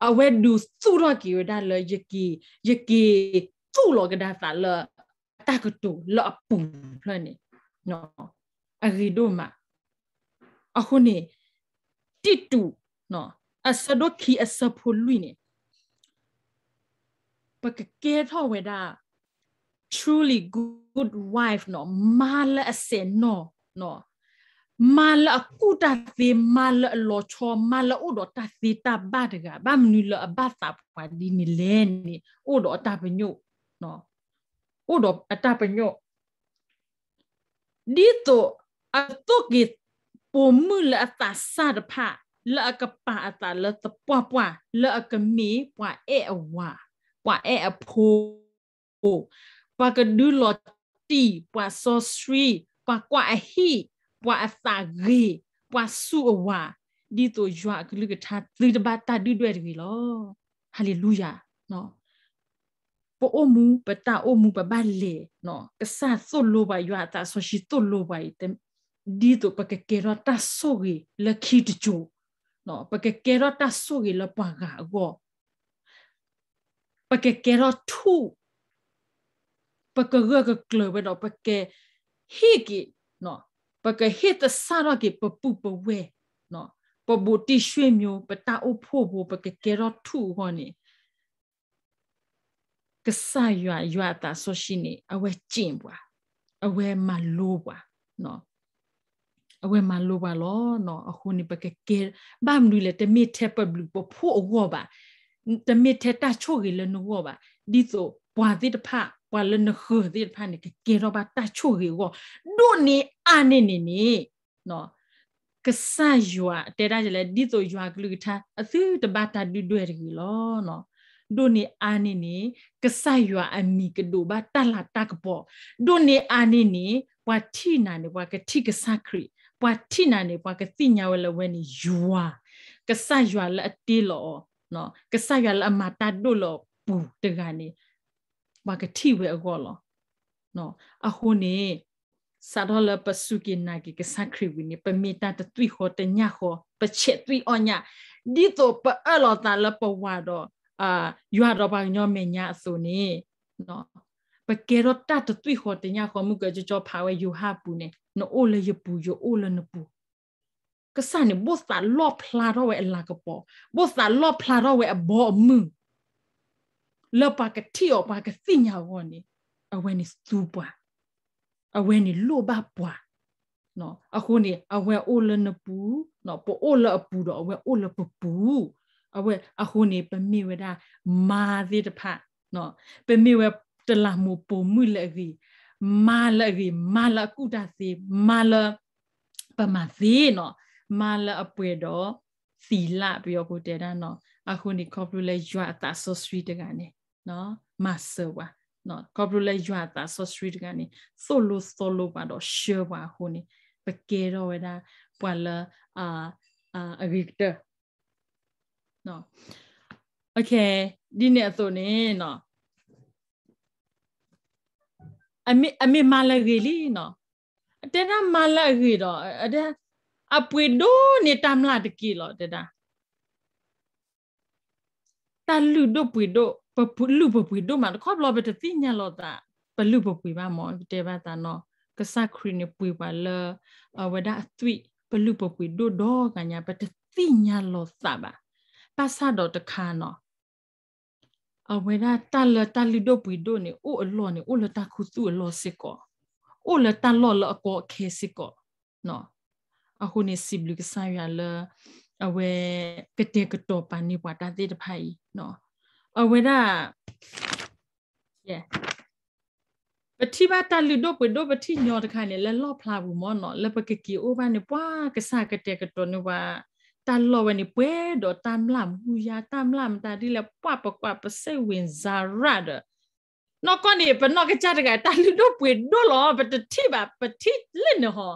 Speaker 1: A wa du su ro ki yo da le ye ki, ye ki, su lo ke da sa le. A ta ke to, le a pu, bla ni. No, a ri do ma. အခုနေတိတူနော်အစဒိုခီအစဖိုလွိနေပကကဲထောဝေဒါ truly good wife နော်မာလအစင်နော်နော်မာလအကူတာသေးမာလလောချောမာလဥဒတာသီတာဘာတကဘာမနီလအဘာသာပွားဒီနီလဲနီဥဒတာပညုနော်ဥဒအတာပညုဒီတော့အတုကိปูมือละตาซาดผะละกะปะตาละตะปะปะละกะมีปะเออวะปะเออพูปะกะดูลอตีปะซอสรีปะกวะอหีปะอตากีปะสุอวะဒီတို့ရွာကလူကထားသီတပါတာတွေ့တွေ့တယ်လောဟာလေလုယာနော်ပိုအိုမူပတာအိုမူပဘလေနော်ကဆာသုလိုပါရွာတာဆိုရှိသုလိုပါတ dito pake kero ta sogi la khit jo no pake kero ta sogi la pa ga go pake kero thu pake ga ga klo we no pake hiki no pake hit sa ra ki pa pu pa we no pa bo ti shwe myo pa ta o pho bo pake kero thu ho ni ကဆာရွာရွာတာဆိုရှိနေအဝဲကျင့်ပွားအဝဲမလိုးပွားနော်အဝဲမှာလိုပါလောနော်အခုနေပကကေဘာမလူလေတမီထဲပဘလူပဖို့အဝပါတမီထဲတချို့ကလေးနော်ဝပါဒီဆိုပွာတိတဖပွာလနခုတိတဖနေကကေရပါတချို့ကိုဒုနေအာနေနေနေနော်ကဆာယွာတဲတာကြလေဒီဆိုယွာကလူကထအသီတပါတာဒွဒွဲရီလောနော်ဒိုနေအာနေနေကဆာယွာအမီကဒိုဘာတလာတကပေါ်ဒိုနေအာနေနေဝါတီနာနေဝါကတိကဆာခရီပွာတိနာနေပွာကတိညာဝလဝဲနေယွာကဆာယွာလအတေလောနော်ကဆာယွာလအမတာတို့လောပူတကနေပွာကတိဝဲအကောလောနော်အဟိုနေစာတော်လပစုကိနာကိကဆာခရီဝီနေပမီတာတသွိဟောတညာဟောပချက်သွိအောညာဒီတော့ပအလောတာလပဝါတော့အာယွာတော့ပါညောမေညာအစုံနေနော်ပကေရတတသွိဟောတညာဟောမှုကကြောကြောဖာဝဲယူဟာပူနေ no ole ye pu yo ole na pu ka sa ni bo sa lo phla ro we la ka po bo sa lo phla ro we bo mu lo pa ka ti o pa ka si nya wo ni a we ni su pa a we ni lo ba pa no a ko ni a we ole na pu no po ole a pu do a we ole pu pu အဝဲအခုနေပမိဝဒမာသေးတဖနော်ပမိဝတလာမူပုံမှုလည်းကြီးမာလရီမာလကုတာစီမာလပမစီနော်မာလအပွေတော့စီလပြီးတော့ကိုတဲတာနော်အခုနေကော်ပလူလဲရွာတာဆော့စရီတကနေနော်မဆဝါနော်ကော်ပလူလဲရွာတာဆော့စရီတကနေဆိုလိုဆိုလိုပါတော့ရှေဝါခုနေပကေတော့ဝဒါပွာလအာအာရီတာနော်โอเคဒီနေ့အစို့နေနော်အမေအမေမလာရီလီနော်အတဲတာမလာရီတော့အတဲအပွေဒိုနေတမ်လာတကီလောတဲတာတလူဒိုပွေဒိုပပလူပပွေဒိုမန်ခေါပလောဘတတိညာလောတာပလူပပွေပါမောတဲပါတာနော်ကဆခရီနေပွေပါလအဝဒအသွိပလူပပွေဒိုဒေါကညာပတတိညာလောသပါပါစတော့တခါနော်အဝေဒတလတလူတို့ပွေတို့နေအိုအလောနေအိုလတခုသူအလောစစ်ကောအိုလတလောလအကောခေစစ်ကောနော်အခုနေစီဘလူကဆာရလအဝေကတဲ့ကတော်ပန်နေပွားတတဲ့တဖိုင်နော်အဝေဒယေပတိပါတလူတို့ပွေတို့ပတိညောတခိုင်လေလော့ဖလာဘူးမောနော် လပကကီအိုဘာနေပွားကဆာကတဲ့ကတော်နေဝါတာလောဝင်ပွဲတော့တမ်လမ်ဟူယာတမ်လမ်တာဒီလပွားပကွာပစိဝင်ဇာရဒနော်ကနေပနော်ကကြတဲ့ကတာလူတို့ပွေတို့လောပတတိပါပတိလင်းဟော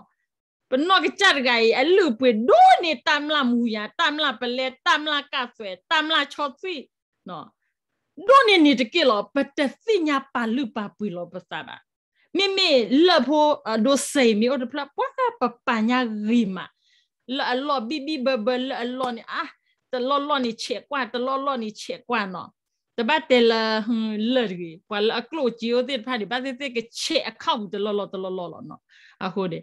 Speaker 1: ပနော်ကကြတဲ့ကအလူပွေတို့နေတမ်လမ်ဟူယာတမ်လပလဲတမ်လကဆွဲတမ်လချော့စီနော်တို့နေနေတကလောပတသိညာပါလူပါပွေလောပစတာမိမိလဖို့ဒိုစေမီအော်ဒပလပွားပပညာရီမာละลอบีบีเบเบละลอนี่อ่ะตลอลอนี่เฉกว่าตลอลอนี่เฉกว่าเนาะแต่บ้าแต่ละเลรีกว่าละกลูจิโอติดพาดิบ้าเต้ก็เฉะเข้าตลอลอตลอลอเนาะอะโหเด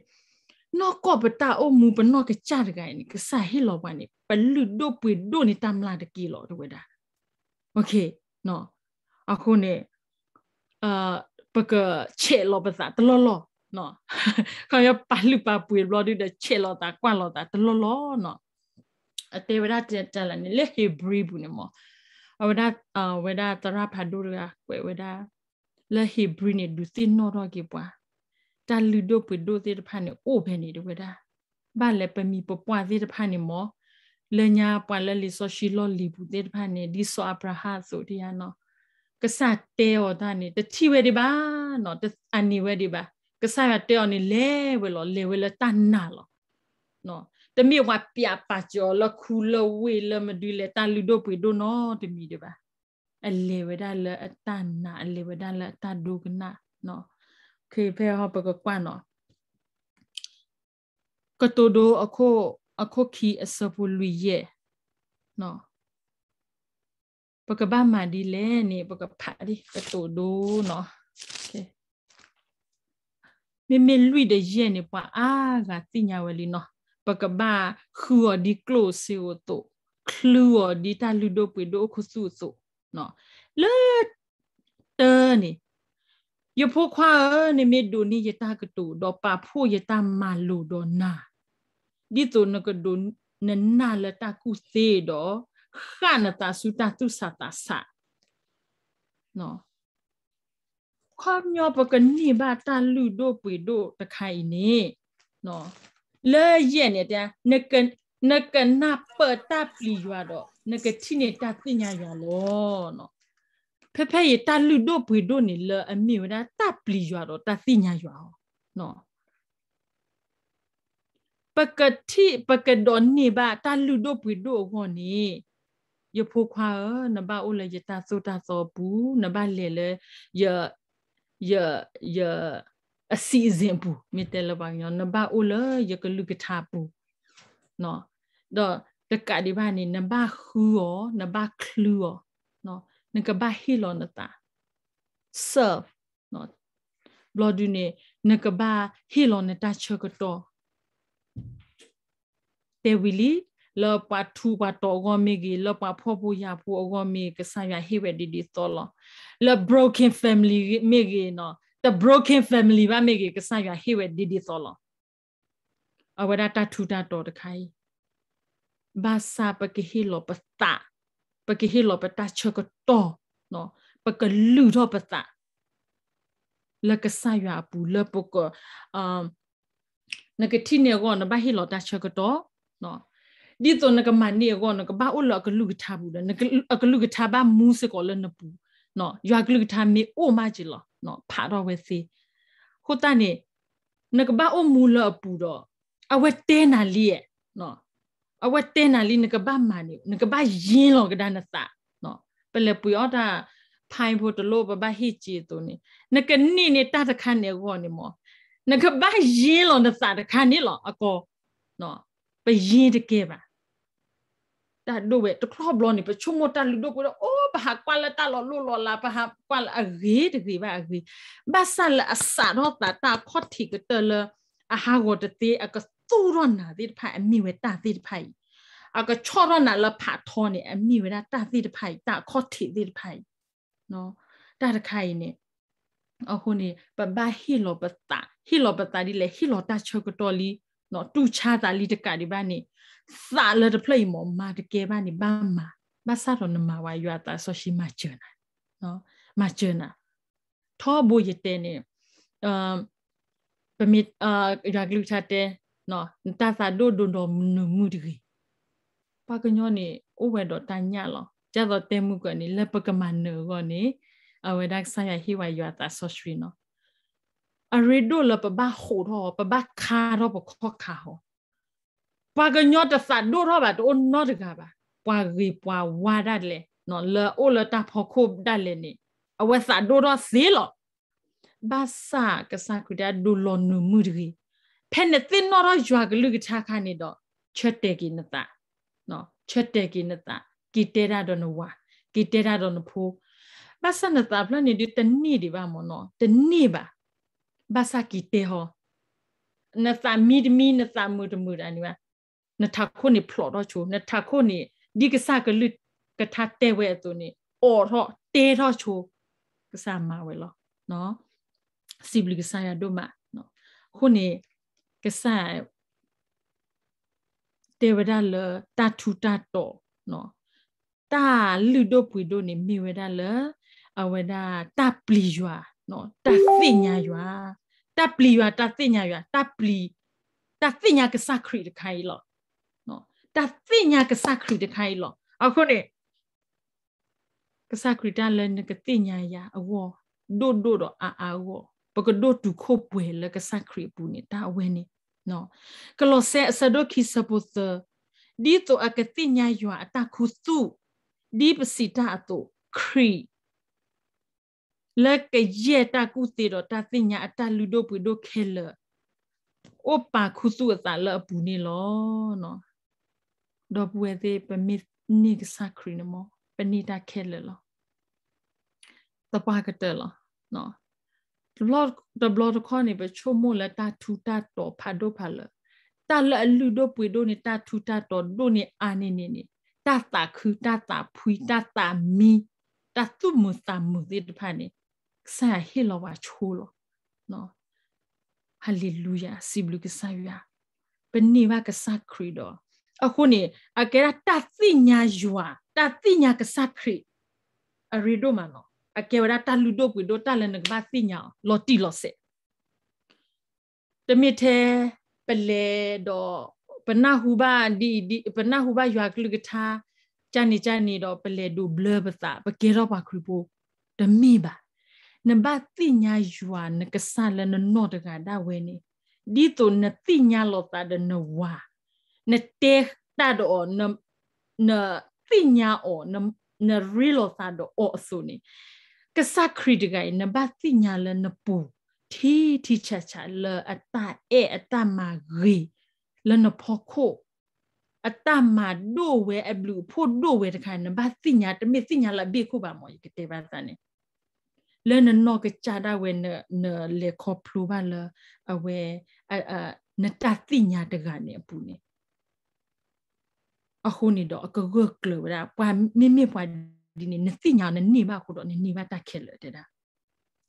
Speaker 1: นอกก็ปตาโอมูปนอกก็จัดกันนี่ก็ใส่ให้ลอวันนี่ปลุดโดปุยโดนี่ตามลาตะกี้ลอด้วยดาโอเคเนาะอะโหเนเอ่อปะกะเฉะลอปะซะตลอลอနော်ခေါင်းရပါလူပါပွေလော်ဒီတဲ့ချေလော်တာကွန့်လော်တာတလော်လော်နော်အတေဝရတက်လာနေလေဟေဘရီဘူးနေမောအဝဒအဝဒတရဖာဒူရာကွေဝဒလေဟေဘရီနေဒူစင်နော်တော့ကေပွာတာလူဒိုပွေဒိုသေးတဖာနေအိုဖဲနေတဝဒဘာလဲပမီပပွာသေးတဖာနေမောလညာပွာလဲလီဆိုရှီလော်လီဘူးသေးတဖာနေဒီဆိုအဗရာဟာဆိုတရားနော်ကဆတ်တဲော်တာနေတချီဝဲဒီပါနော်တအနီဝဲဒီပါကဆာရတဲ့အနေလဲဝဲလောလေဝဲလတနာလောနော်တမီဝါပြပါကျော်လခုလဝေလမဒီလေတလူတို့ပွေတို့နော်တမီတပါအလေဝဒါလအတနာအလေဝဒါလတဒုကနာနော်ခေဖေဟပကကွမ်နော်ကတိုဒိုအခုအခုခီအစပူလူရဲ့နော်ပကဘာမာဒီလဲနေပကဖာဒီကတိုဒိုနော်เมลุยเดเยเนี่ปะอากาติญาวลีเนาะปะกะบาคัวดิโคลซิโอตุคลัวดิตาลุดอปิโอคุสุสุเนาะเลตเตอร์นี่ยพกควาเออในเมดูนี่ยตากระตูดอปาพูยตามาลูดอนาดิตุนกระดูนนนาละตากุเซดอขานตาสุตาตุสัตาสะเนาะข้อมยอปกันนี่บาตาลูโดปุยโดตะไคนี่เนาะเลยเย็นเนี่ยจ้ะนึกกันนึกกันนับเปิดตาปลีอยู่ดอกนึกกันที่เนี่ยตาติญาอยู่ลอเนาะဖဖရဲ့တာလူတို့ဘွေတို့နေလအမိဝဒတာပလီရွာတော့တာသိညာရွာနော်ပကတိပကဒွန်နိဘာတာလူတို့ဘွေတို့ဟောနေယဖိုခွာနဘာအိုလေယတာဆိုတာစောဘူးနဘာလေလေယยยအစီအစဉ်ဘူးမြေတယ်လပါညနဘာအိုလယကလူကထာဘူးနော်တော့တကဒီဘာနေနဘာခူရောနဘာခလူရောနော်နကဘာဟီလောနတာ serve နော် blood နေနကဘာဟီလောနတာချကတော် they will လောပထူပတော်ဂမေဂီလောပဖောပူရဖူအဂမေကဆာရဟိဝဒီဒီတော်လောလော broken family မေဂီနော် the broken family ဘာမေဂီကဆာရဟိဝဒီဒီတော်လောအဝဒတာထူတာတော်တခိုင်ဘာစာပကဟီလောပတာပကဟီလောပတာချကတော်နော်ပကလူတော်ပတာလကဆာရပူလပကအမ်နကတိနေကောနဘာဟီလောတာချကတော်နော်ဒီတော့ငကမနီကောငကဘာဥလကလူကထဘူးလားငကလူကထဘာမူးစကောလနပူနော်ရွာကလူကထမေအိုမကြီးလားနော်ဖာတော့ဝဲစီခိုတန်နေငကဘာအိုမူလပူတော့အဝဲတဲနာလီရဲ့နော်အဝဲတဲနာလီငကဘာမာနီငကဘာယင်းလောကဒါနစနော်ပလက်ပူရတာဖိုင်ဖို့တလို့ဘဘဟိချီတုန်နေငကနိနေတာတခန့်နေကောနေမောငကဘာယင်းလောနစတခန့်နေလောအကောနော်ပရင်တကယ်ပါတာတို့ပဲတခရဘလောနေပချုံမတလူတို့ကတော့အိုးဘာကွာလာတာလောလောလာဘာကွာလာအဂေးတကယ်ပါအဂေးဘာဆလအဆာတော့တာတာခေါတိကတလအဟာဂောတတိအကသူရနာဒီဖိုင်အမိဝဲတာဒီဖိုင်အကချောရနာလဖာထောနေအမိဝဲတာဒီဖိုင်တာခေါတိဒီဖိုင်နော်တာတခိုင်နေအခုနေပဘာဟီလောပတာဟီလောပတာဒီလေဟီလောတာချောကတော်လီနော်တူချတာလီတကဒီဘာနိစာလတ်ဖလိမောမာတကယ်ဘာနိဘာမာဘာစာတော့နမဝါရွာတာဆိုရှိမချွနာနော်မချွနာထောဘူရတဲ့နိအမ်ပမစ်အာရာဂလူချတဲ့နော်တာစာဒိုဒွန်တော်မူဒီပါကညောနိအိုဝဲတော့တညလောကြတော့တဲမှုကနေလက်ပကမန်နောကနေအဝဲဒါဆိုင်ဟိဝါရွာတာဆိုရှိနော်အရီဒိုလပဘခိုတော့ပဘခါတော့ပခောခါဟောပကညောတဆတ်ဒိုတော့ဘာတော့နော်တကပါပွာရီပွာဝါဒလေနော်လောအိုလတာဖောခုဒလေနိအဝဆာဒိုတော့စီလောဘာစာကစကူဒါဒူလောနုမူရီဖဲနဲ့တင်တော့ရွာကလူကထားခါနေတော့ချက်တဲ့ကိနတာနော်ချက်တဲ့ကိနတာကီတဲရတော့နဝကီတဲရတော့နဖိုးဘာစနတာဖလနေဒီတနေ့ဒီပါမနော်တနေ့ပါဘာစာကီတေဟောနသမီဒမီနသမုဒမုဒအနိဝနထခုနိဖလော့တော့ချူနထခုနိဒီကစကလုကထတဲဝဲအတူနိအော်တော့တေတော့ချူကစမဝဲလောနော်စီဘလကစရဒုမနော်ခုနိကစတေဝဒလတထူတတော့နော်တာလူဒိုပွေဒိုနိမိဝဒလအဝဒတာပလီယွာနော်တာသိညာယွာတပ်ပလီရတပ်သိညာရတပ်ပလီတပ်သိညာကစခရီတခိုင်လောနော်တပ်သိညာကစခရီတခိုင်လောအခုနေကစခရီတလန်ကသိညာရအဝဒိုဒိုတော့အာအာဝပကဒိုတူခိုပွေလကစခရီပူနေတာဝဲနေနော်ကလောဆဲအစဒိုခိစပုသဒီတော့အကသိညာရအတခုစုဒီပစီတာအတော့ခရီလက်ကရတာကုစီတော့တသိညာအတလူတို့ပွေတို့ခဲလဩပါခုစုအစာလအပူနေလောနော်တော့ပွေသေးပမစ်နိကစခရီနမောပနေတာခဲလလောတပါကတလောနော် blog the blog ခေါနေပဲချိုမိုလတာထူတာတော့ဖတ်တော့ဖတ်လတာလအလူတို့ပွေတို့နေတာထူတာတော့တို့နေအာနေနေနေတာတာခူတာတာဖွီတာတာမီတာသူမစာမူဒီဖာနေ sa hilo wa chulo no hallelujah siblu ke sa ya peni wa ke sa credo အခုနေအကဲတသိညာယွာ တသိညာကစခရိအရီတို့မနောအကဲဝရတလူတို့ကွေတို့တလည်းငါသိညာလော်တီလော်စေတမစ်သေးပလေတော့ပနဟုဘဒီဒီပနဟုဘယွာကလူကထာဂျန်နီဂျန်နီတော့ပလေတို့ဘလဘသပကေတော့ပါခရီပိုတမိပါနံပါတ်တိညာယွာနကဆာလနနောတကဒါဝဲနေဒီတုနတိညာလောတာဒနဝါနတေတာဒောနနတိညာအောနနရီလောတာဒောအဆုနေကဆာခရီတကနံပါတ်တိညာလနပူတီတီချာချာလအတာအေအတာမာရီလနဖောခိုအတမဒိုဝဲအဘလူဖို့ဒိုဝဲတခါနံပါတ်စညာတမစ်စညာလဘိခုပါမော်ရကတဲ့ပါစနဲ့ Learn and no ke other when we ne ne le kho plu ba le a we a a ta ti nya de ga ne pu ne a ni do a ko go klo da pa mi mi pa di ne ti nya ne ni ba ko do ne ni ba ta ke le de da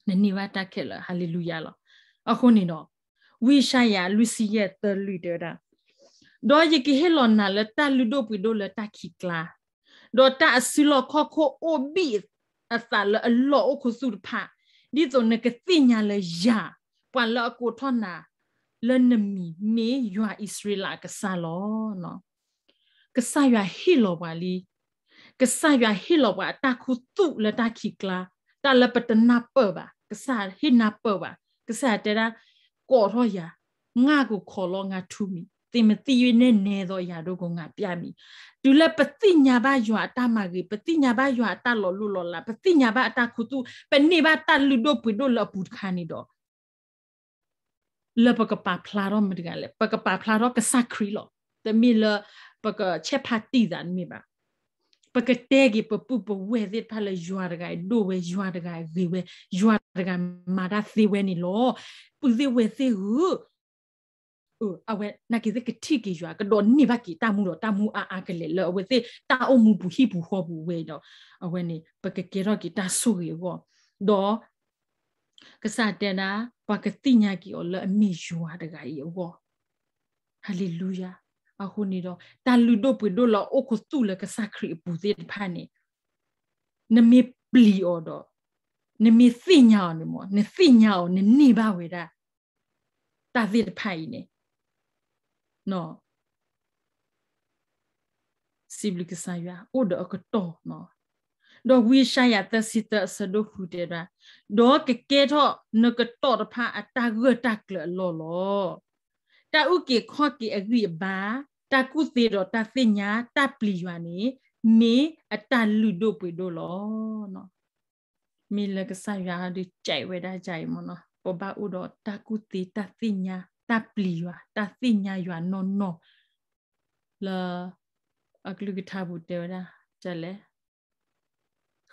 Speaker 1: ne ni ba ta ke le hallelujah lo. a ni no wi sha ya lu si ye te lu de da do ye ki he lo na le ta lu do pu do le ta ki kla do ta asilo koko obi အစာလအလောခုစုဖာဒီစုံနကသိညာလရာပလကိုထနာလနမီမေယွာဣသရေလကဆာလောနော်ကဆာယွာဟီလောပါလီကဆာယွာဟီလောပါတခုသူလတခိကလာတလပတနာပပါကဆာဟီနာပပါကဆာတရာကောထောယာငါကိုခေါ်လောငါထူမီတင်မသိရနဲ့နေသောယာတို့ကငါပြမိဒူလပတိညာဘယွာအတမကြီးပတိညာဘယွာအတလောလူလောလာပတိညာဘအတခုသူပနေဘတလူတို့ပွေတို့လပုဒခါနီတော့လပကပဖလာရောမတကလေပကပဖလာရောကစခရီလောတမီလပကချက်ဖာတီဇန်မီပါပကတဲကြီးပပူပဝဲသစ်ဖလာယွာတကဒိုဝဲယွာတကဇေဝဲယွာတကမာဒါသေဝဲနီလောပူဇေဝဲသေဟု uh awe na ki zeki tiki jwa ka do ni ba ki ta mu ro ta mu a a kele lo awe se ta o mu bu hi bu ho bu we do awe ni pa ke ke ro ki ta su ri go do ka sa te na pa ke ti nya ki o lo a mi jwa da ga yi go hallelujah အခုနေတော့တာလူတို့ပွေတို့လောအခုသူလကစခရီပူသေးဖာနေနမေပလီအော်တော့နမေသိညာနေမောနသိညာအောနနေပါဝေတာတာသေးဖိုင်နေ no siblu ke san ya o do ko to no do wi sha ya ta si ta sa do hu de da do ke ke tho no ko to da pha ata gu ta kle lo lo ta u ke kho ke a wi ba ta ku se do ta se nya ta pli ywa ni ni ata lu do pwe do lo no mi le ke san ya di chai we da chai mo no ပဘဥဒတကုတိတသိညာ ta pli ywa ta sinya ywa no no la aglu githa bu te da chale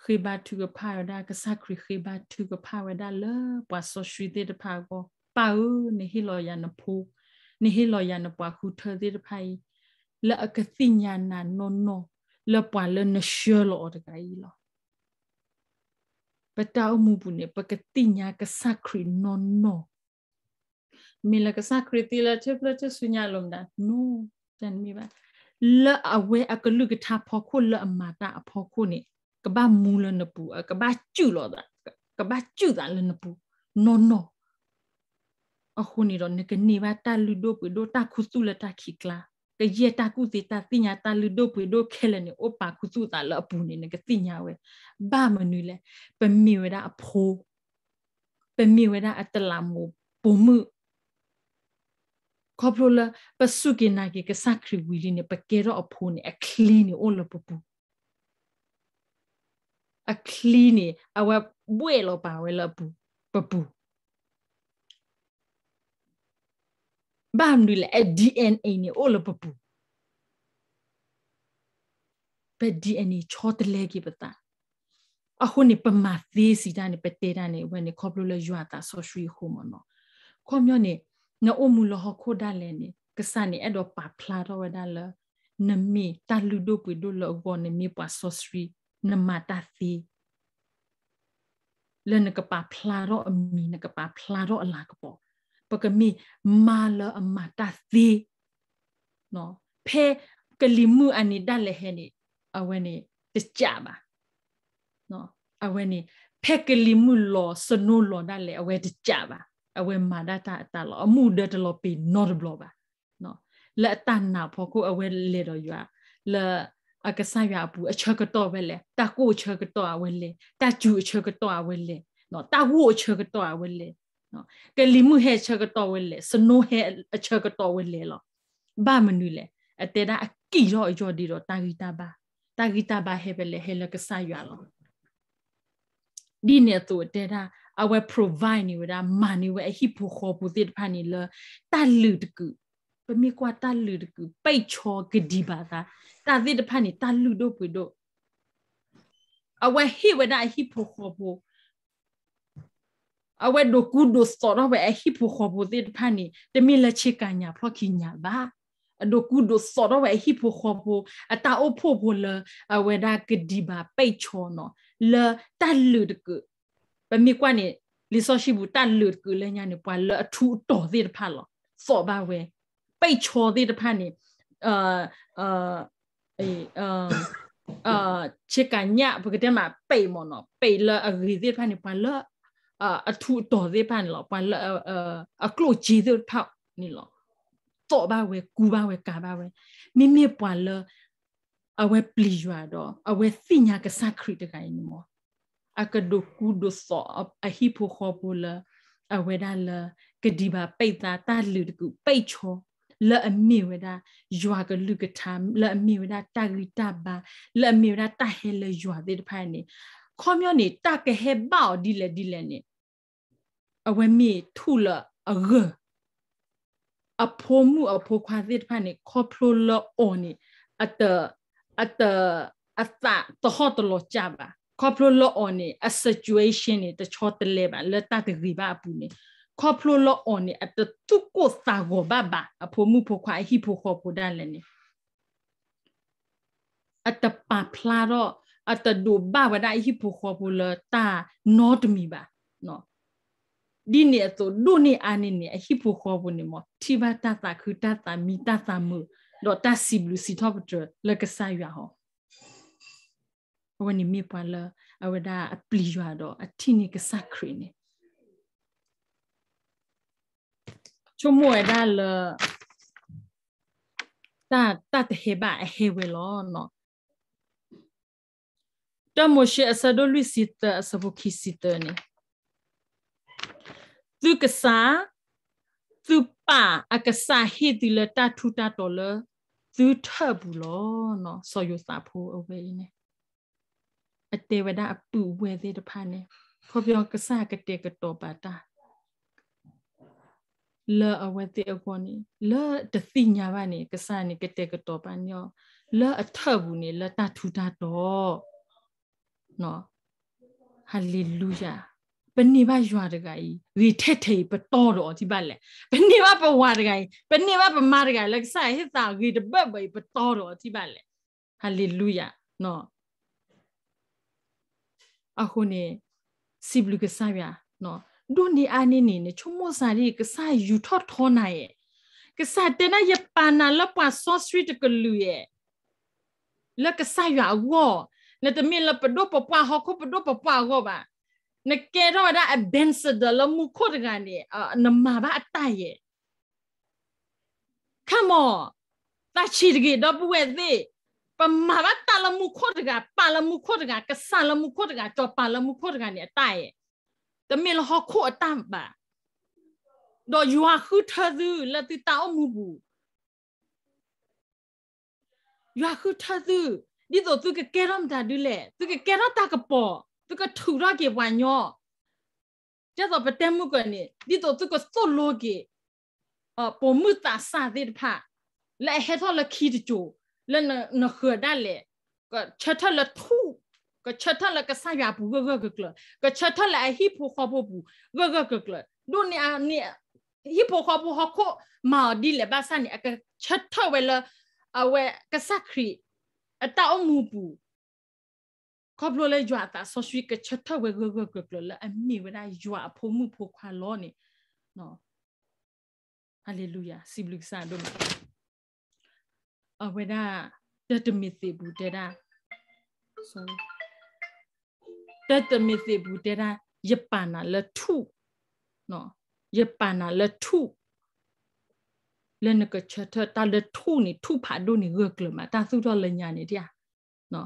Speaker 1: khiba thu ga pha da ka sakri khiba thu ga pha wa da la pa so shri de da pha go pa u ni hi lo ya na phu ni hi lo ya na pa khu tha de da pha yi la ka sinya na no no la pa la na shyo lo da ga yi lo ပတောမှုဘူးနေပကတိညာကစခရီနောနော milakasa kritila chepla che sunya lomda no tan mi ba la awe akalu ka tha phokho la amata phokho ni ka ba mula na pu ka ba chu lo da ka ba chu da la na pu no no aku ni ro ne ka ni ba ta lu do pu do ta khu su la ta khi kla ka ye ta ku ti ta ti nya ta lu do pu do khela ni o pa khu su ta la pu ni ne ka ti nya we ba ma nu le pa mi we da apho pa mi we da atala mu pu mu ခေါပလိုလပစုကိနာကိကစခရီဝီလီနေပကေရောအဖိုးနေအခလီနေအိုလပပူအခလီနေအဝဘွေလောပါဝဲလပူပပူဘာမ်ဒူလေ DNA နေအိုလပပူပ DNA ချောတလဲကိပတာအခုနေပမသေးစီတာနေပတေတာနေဝဲနေခေါပလိုလရွာတာဆော့ရှရီဟိုမနော်ခေါမျောနေ no omulo ho kodalene kesani edo pa plaro wedala na mi ta ludo pwe do lo go ne mi pa sosri na mata thi le ne ka pa plaro mi ne ka pa plaro ala ka po pa ka mi ma la mata thi no pe kalimu ani dale he ni awene tisjaba no awene ဖက်ကလီမူလောစနူလောဒါလေအဝဲတကြပါအဝဲမာဒတာအတလောအမှုဒတလောပီနော်ဘလောပါနော်လက်တန်နာဖို့ကိုအဝဲလေတော့ရွာလက်အကဆာရဘူးအချက်ကတော့ပဲလေတကူအချက်ကတော့အဝဲလေတကျူအချက်ကတော့အဝဲလေနော်တဝူအချက်ကတော့အဝဲလေနော်ကလီမှုဟဲချက်ကတော့ဝဲလေစနိုးဟဲအချက်ကတော့ဝဲလေလောဘာမနူလေအတေဒါအကီတော့အကျော်ဒီတော့တာဂီတာပါတာဂီတာပါဟဲပဲလေဟဲလကဆာရလောဒီနေသူအတေဒါ our provide ni wada money we hi pho kho pu tit phani le ta lu de ku pa mi kwa ta lu de ku pai cho gidi ba ta ta tit phani ta lu do pu do our hi wada hi pho kho pu our do ku do so ro we hi pho kho pu tit phani te mi la chi ka nya pho ki nya ba do ku do so ro we hi pho kho pu ata o pho pu le wada gidi ba pai cho no le ta lu de ku ปมีกว่านี่ลิซอชิบุตันเลือดกือเลยเนี่ยปวนเลอะทูต่อดีะพันหรอสอบาเวไปโชว์ดีะพันนี่เอ่อเอ่อเอเอ่อเอ่อเชกันเนี่ยปกติมาไปมอนอไปเลอะรีดีดพันนี่ปวนเลอะเออทูต่อดีดพันหรอปวนเลอะเอ่ออะกลวจีดีดพันนี่หรอสอบาเวกูบาเวกาบาเวมีมีปวนเลอะเอาไว้ปลีจ่าดอเอาไว้สิญญากสักคริย์กันนี่มัง akado kudo so ahipo khopula awedala kediba peita talu ku peicho la amiweda jwa ka lukata la amiweda tagita ba la amiweda ta hele jwa de phane khomyo ni ta ke he bao dile dile ne awemi thula ag အဖို့မှုအဖို့ခွာသစ်ဖာနေခေါပလိုလောအော်နေအတအတအသတဟောတလောချပါခေါပလိုလော့အော်နေ a situation နေတချောတလဲပါလက်တတရီပါအပူနေခေါပလိုလော့အော်နေအတတုကိုစာဂောဘဘာအဖိုမှုဖိုခွာဟိဖိုခေါဖိုဒါလနေအတပပလာတော့အတဒူဘာဝဒဟိဖိုခေါဖိုလတာ not me ပါနော်ဒီနေဆိုဒုနေအနေနေဟိဖိုခေါဖိုနေမတိဘတာတာခုတတာမီတတာမှုတော့တစီဘလူစီတော့လကဆာရဟော wani mi pala awada apliywa do atini ke sakri ni chomo eda le ta ta te heba hewe lo no ta mo she asado lui sita asabo ki sita ni tu ke sa tu pa akasa hi ti le ta thu ta to le tu thabu lo no so yo sa phu awe ni อเตวดาอปูเวเซตพานเนพอพยองกษากเตกตปาตาเลออเวเตอโกนีเลอตสิญาบานีกษานีกเตกตปานยอเลออถบุนีเลอตาทุดาตอเนาะฮาเลลูยาပနေဘရွာတကကြီးရေထက်ထေပတော်တော်ဒီပတ်လေပနေဘပဝါတကကြီးပနေဘပမာတကကြီးလက်ဆိုင်ဟစ်တာရေတပတ်ပဲပတော်တော်ဒီပတ်လေဟာလေလုယနော်အခုနေစီဘလူကစားရနော်ဒုန်ဒီအနေနေနေချုံမစာရီကစားယူထော့ထောနိုင်ရဲ့ကစားတဲ့နရပနာလပဆော့စရီတကလူရဲ့လကစားရအဝနတမင်လပဒိုပပဟခုပဒိုပပဟောပါနကေရောဒါအဘန်စဒလမှုခုတ်ကန်နေအနမဘာအတရဲ့ come on တချီတကေတော့ပွဲသေးปมาว่าตาละมุขคตรกะปาละมุขคตรกะกษัาละมุขคตรกะจอปาละมุขคตรกะเนี่ยตายแต่เมลฮอโคตามบะดอยัวคือเธอดื้อละติตาอมูบูยัวคือเธอดื้อนี่ตัวตุกเกรอมตาดูแลตุกเกรอตากระปอตุกถูรักเกวันย่อจะต่อไปเต็มมุกันเนี่ยนี่ตัวตุกสู้โลกเกอปมุตาสาดิพะและเฮทอละคิดจูล้นนเหือดได้เลยก็ชัทละทู ก็ชัทละก็สายาบูกก็กกลก็ชัทละฮิปโคบูก็ก็กกลดูเนี่ยเนี่ยฮิปโคบุฮอกโคมาดีเลยบ้าสันเนี่ยก็ชัทเวลาเอาไวก็สักครีเอต้าอมูบุครอบลรัวเลยจวตาสชีก็ชัทเวก็ก็กกลแล้วอมีเวลาจวพมุพควาล้อเนี่ยเนาะฮาเลลูยาสิบลูกซาดู or whether that missy budera so that missy budera yepana la tu no yepana la tu le ne ke chata ta le tu ni tu pha do ni ge kle ma ta su do le nya ni dia no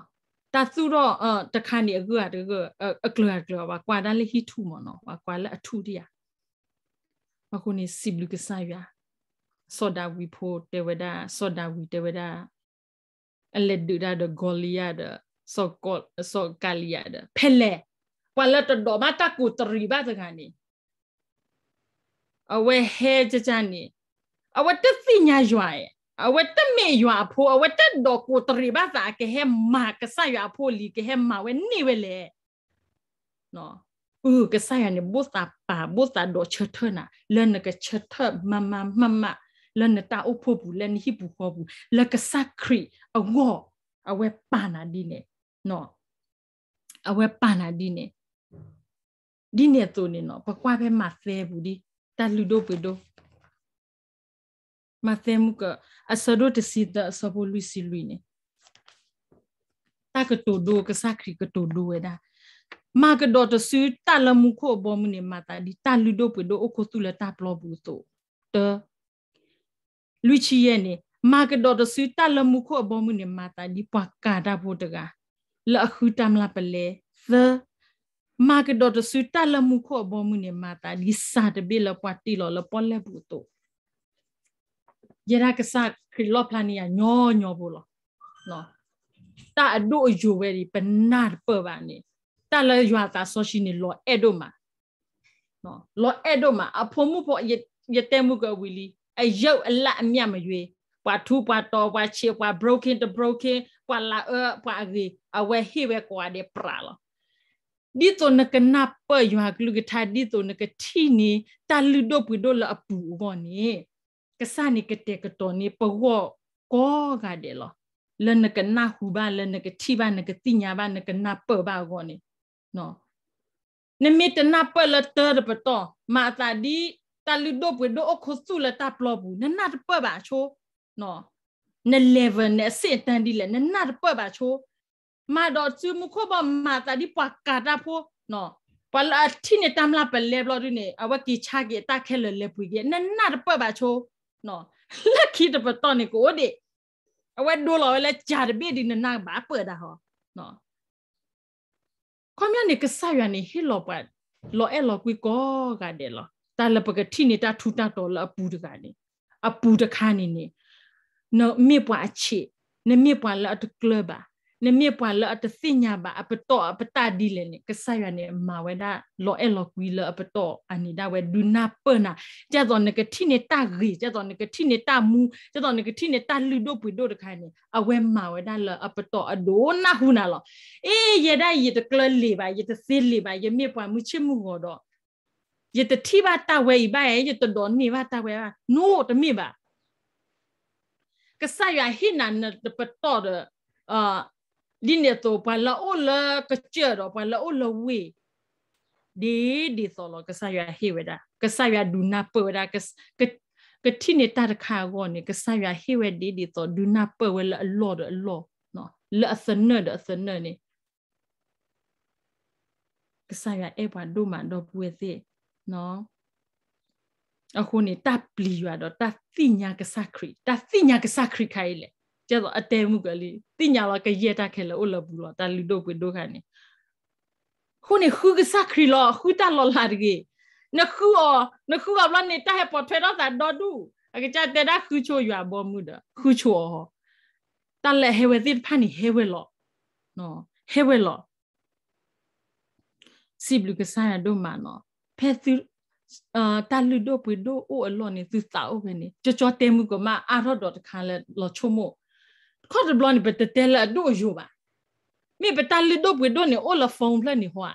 Speaker 1: ta su do a ta kha ni ge ga de ge a kle a kle wa kwa da le hi tu mo no wa kwa la a tu dia wa ko ni siblu ke sa ya စောဒဝီဖိုတေဝဒစောဒဝီတေဝဒအလက်ဒူဒါဒဂောလီယာဒစောကောစောကာလီယာဒဖဲလေပလတ်တော်မတကူတရီဘာတကနေအဝဲဟဲကြကြနေအဝတ်တသိညာရွာရဲ့အဝတ်တမေရွာဖို့အဝတ်တတော်ကိုတရီဘာသာကဟဲမာကဆာရွာဖို့လီကဟဲမာဝဲနေဝဲလေနော်อือกษัตริย์เนี่ยบุษตาป่าบุษตาโดเชเทนะเล่นกับเชเทมามามามะ le ne ta o po bu le ni hi bu ho bu le ka sakri a wo a we pa na di ne no a we pa na di ne di ne to ne no pa kwa be ma se bu di ta lu do pe do ma se mu ka a sa do te si ta sa bo lu si lu ne ta ka to do ka sakri ka to do we da ma ka do te su ta la mu ko bo mu ne ma ta di ta lu do pe do o ko tu le ta plo bu to te လူချီရဲ့နေမာကတော်တဆူတလမှုခုအပေါ်မှုနေမာတာဒီပွားကာတာဖို့တကလအခုတမလာပလေသမာကတော်တဆူတလမှုခုအပေါ်မှုနေမာတာဒီစာတဘေလပွားတီလောလပေါ်လက်ဘူးတော့ယရကစခရလောပလနီယညောညောဘူးလောနော်တာအဒိုအယူဝဲဒီပနာပပနီတာလရွာတာဆိုရှိနေလောအဲ့တို့မှာနော်လောအဲ့တို့မှာအဖို့မှုဖို့ရတဲမှုကဝီလီအယုတ်အလတ်အမြတ်မရွေးပွာထူပွာတော်ပွာချေပွာ broken to broken ပွာလာအပွာအဂီအဝဲဟိဝဲကွာဒေပရာလောဒီတော့နကနာပယွာကလူကထာဒီတော့နကတီနီတာလူဒိုပူဒိုလာအပူဘောနီကဆာနီကတေကတော်နီပဝောကောကဒေလောလနကနာဟူဘာလနကတီဘာနကတိညာဘာနကနာပဘာဂောနီနော်နမေတနာပလတရပတော်မာတာဒီตาลุดบวยดอคสุละตาปลอบูนันนาเปบาโชเนาะนเลเวเนเสตันดิละนันนาเปบาโชมาดอจูมุคบมาตาดิปากาดาโพเนาะปลาที่เนี่ยตามลาเป็นเล็บลอดูเนี่ยเอาว่ากีชาเกตาแค่เลยเล็บปุยเกนั่นน่าจะเปิดบาโชเนาะลักคิดแต่ตอนนี้กูเด็กเอาว่าดูลอยแล้วจัดเบียดินน่าบ้าเปิดอะฮะเนาะความยันเนี่ยก็ใส่ยันเนี่ยฮิลอปัดลอเอลอกุยก็กันเดลอတာလပကတိနေတာထူတာတော်လာပူတကလေအပူတခါနေနေနော်မြေပွားအချေနမြေပွားလာတကလဘာနမြေပွားလာတစညာဘာအပတော့အပတာဒီလေနေကဆရနေမဝဲဒါလောအဲလောကွီလာအပတော့အနေဒါဝဲဒူနာပနာကြတော့နကတိနေတာရီကြတော့နကတိနေတာမူကြတော့နကတိနေတာလူတို့ပွေတို့တခါနေအဝဲမဝဲဒါလာအပတော့အဒိုနာဟူနာလောအေးရဒါရတကလလေဘာရတစေလေဘာရမြေပွားမှုချမှုတော့ယတတိဘာတဝဲဤဘာယတတော်နေဘာတဝဲနို့တမိဘာကဆာယဟိနာနတပတော်အာဒီနေတော့ဘာလာအိုလာကချေတော့ဘာလာအိုလာဝေဒီဒီဆိုလောကဆာယဟိဝဒကဆာယဒူနာပဝဒကကကတိနေတာတခါကောနေကဆာယဟိဝဒီဒီတော့ဒူနာပဝလအလောဒအလောနော်လအစနဒအစနနေကဆာယအေဘာဒူမန်တော့ပွေသေးနော်အခုနေတာပလီရတော့တာတိညာကစခရီတာတိညာကစခရီခိုင်လေကျတော့အတဲမှုကလေးတိညာဝကရတာခဲလို့လဘူးတော့တာလူတို့ပွေတို့ခါနေခုနေခုကစခရီလောခုတာလောလာရီနခုအနခုကဘလနေတာဟပေါ်ထွေတော့တာဒေါ်ဒူအကကြတဲ့တာခုချိုရဘောမှုတော့ခုချိုဟောတာလေဟေဝသစ်ဖာနေဟေဝလောနော်ဟေဝလောစီဘလူကဆိုင်ရတို့မှာနော်ဖဲစုအာတလူတို့ပွေတို့အိုအလွန်နေသစ္စာဥပ္ပနေကြောကြောတဲမှုကမအာရတော်တခါလဲလောချုံမခေါ်တဲ့ဘလွန်နေပတတဲလာတို့ယူပါမိပတလူတို့ပွေတို့နေအိုလဖုန်းပလနေဟွာ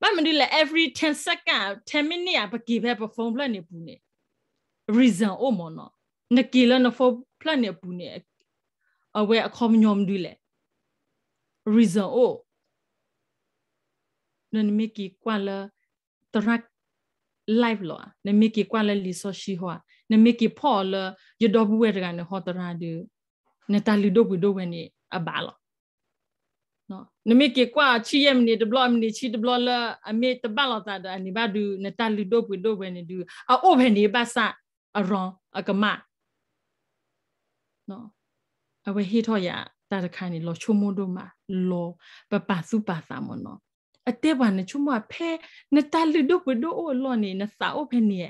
Speaker 1: မမဒီလဲ uh, every 10 second 10 minute အပကိပဲဖုန်းပလနေပူနေ reason oh mono na kila na for plan ne bu ne awe a kho myom du le reason oh nan me ki kwa la track live lo ne mi ki kwala li so shi ho ne mi ki paul yo do bu we ga ne ho tra de ne ta li do bu do we ni abalo no ne mi ki kwa chi yem ni de blo ni chi de blo la a mi te balo ta da ni ba du ne ta li do bu do we ni du a o be ni ba sa a ron a ka ma no a we hi tho ya ta da khan ni lo chu mo do ma lo pa pa su pa sa mo no အတက်ပါနချုမဖဲနတလူဒုပဒိုအလောနေနစာအဖဲနေ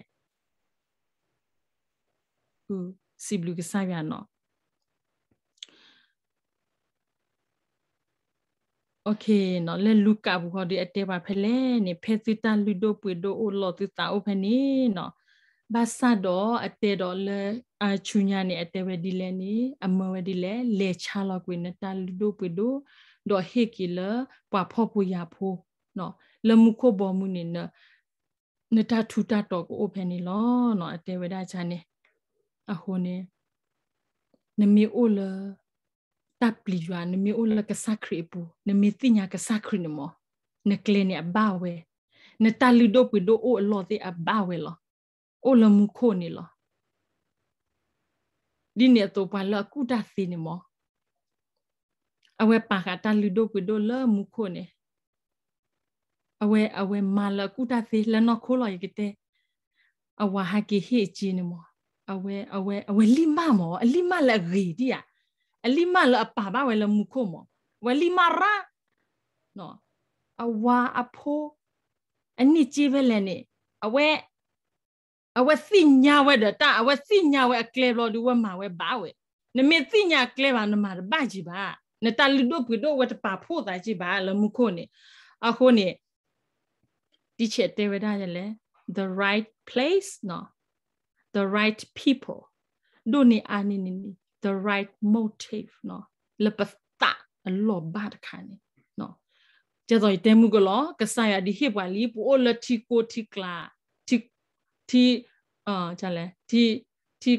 Speaker 1: ဟူစီဘလူကဆိုင်ရနော်โอเคเนาะแล้วลูกกับพอดีอเตบาเพลเนี่ยเพซิตันลูโดปุโดโอลอติตาโอเพนี่เนาะบาซาดออเตดอเลอาชุญญาเนี่ยอเตเวดีเลนี่อมเวดีเลเลชาลอกวินตาลูโดปุโดดอเฮกิเลปะพอปุยาโพเนาะလမှုခုဘောမှုနေနနတထူတတော်ကိုအဖယ်နေလောနော်အတေဝဒချာနေအဟိုနေနမီအိုလတပ်ပလီယွာနမီအိုလကစခရီပူနမီတိညာကစခရီနမောနကလနေအဘာဝဲနတလူဒိုပီဒိုအိုလောတိအဘာဝဲလောအိုလမှုခိုနေလောဒီနေတော့ပါလကုတသိနေမော awe pakata lido kudo le mukone. Awe awe mala kuta fe la no kolo yikite. Awa haki he chini mo. Awe awe awe lima mo, lima la gidi ya. Lima la apaba awe la mukomo. Awe lima ra. No. Awa apo. Ani chive lene. Awe awe sinya we da ta awe sinya we klero duwa mawe bawe. Ne me sinya klero no mar bajiba. ba. နတလူတို့ပြတို့ဝတ်ပါဖို့တာကြည့်ပါလမှုခုနေအခုနေဒီချက်တေဝဒရလေ the right place no the right people ဒုန်အနိနိ the right motive no လပတအလောဘတ်ခါနေ no ကြတော့တေမှုကလောကဆာရဒီဟိပွာလီပိုလတီကိုတီကလာတီတီအာကြလဲတီတီ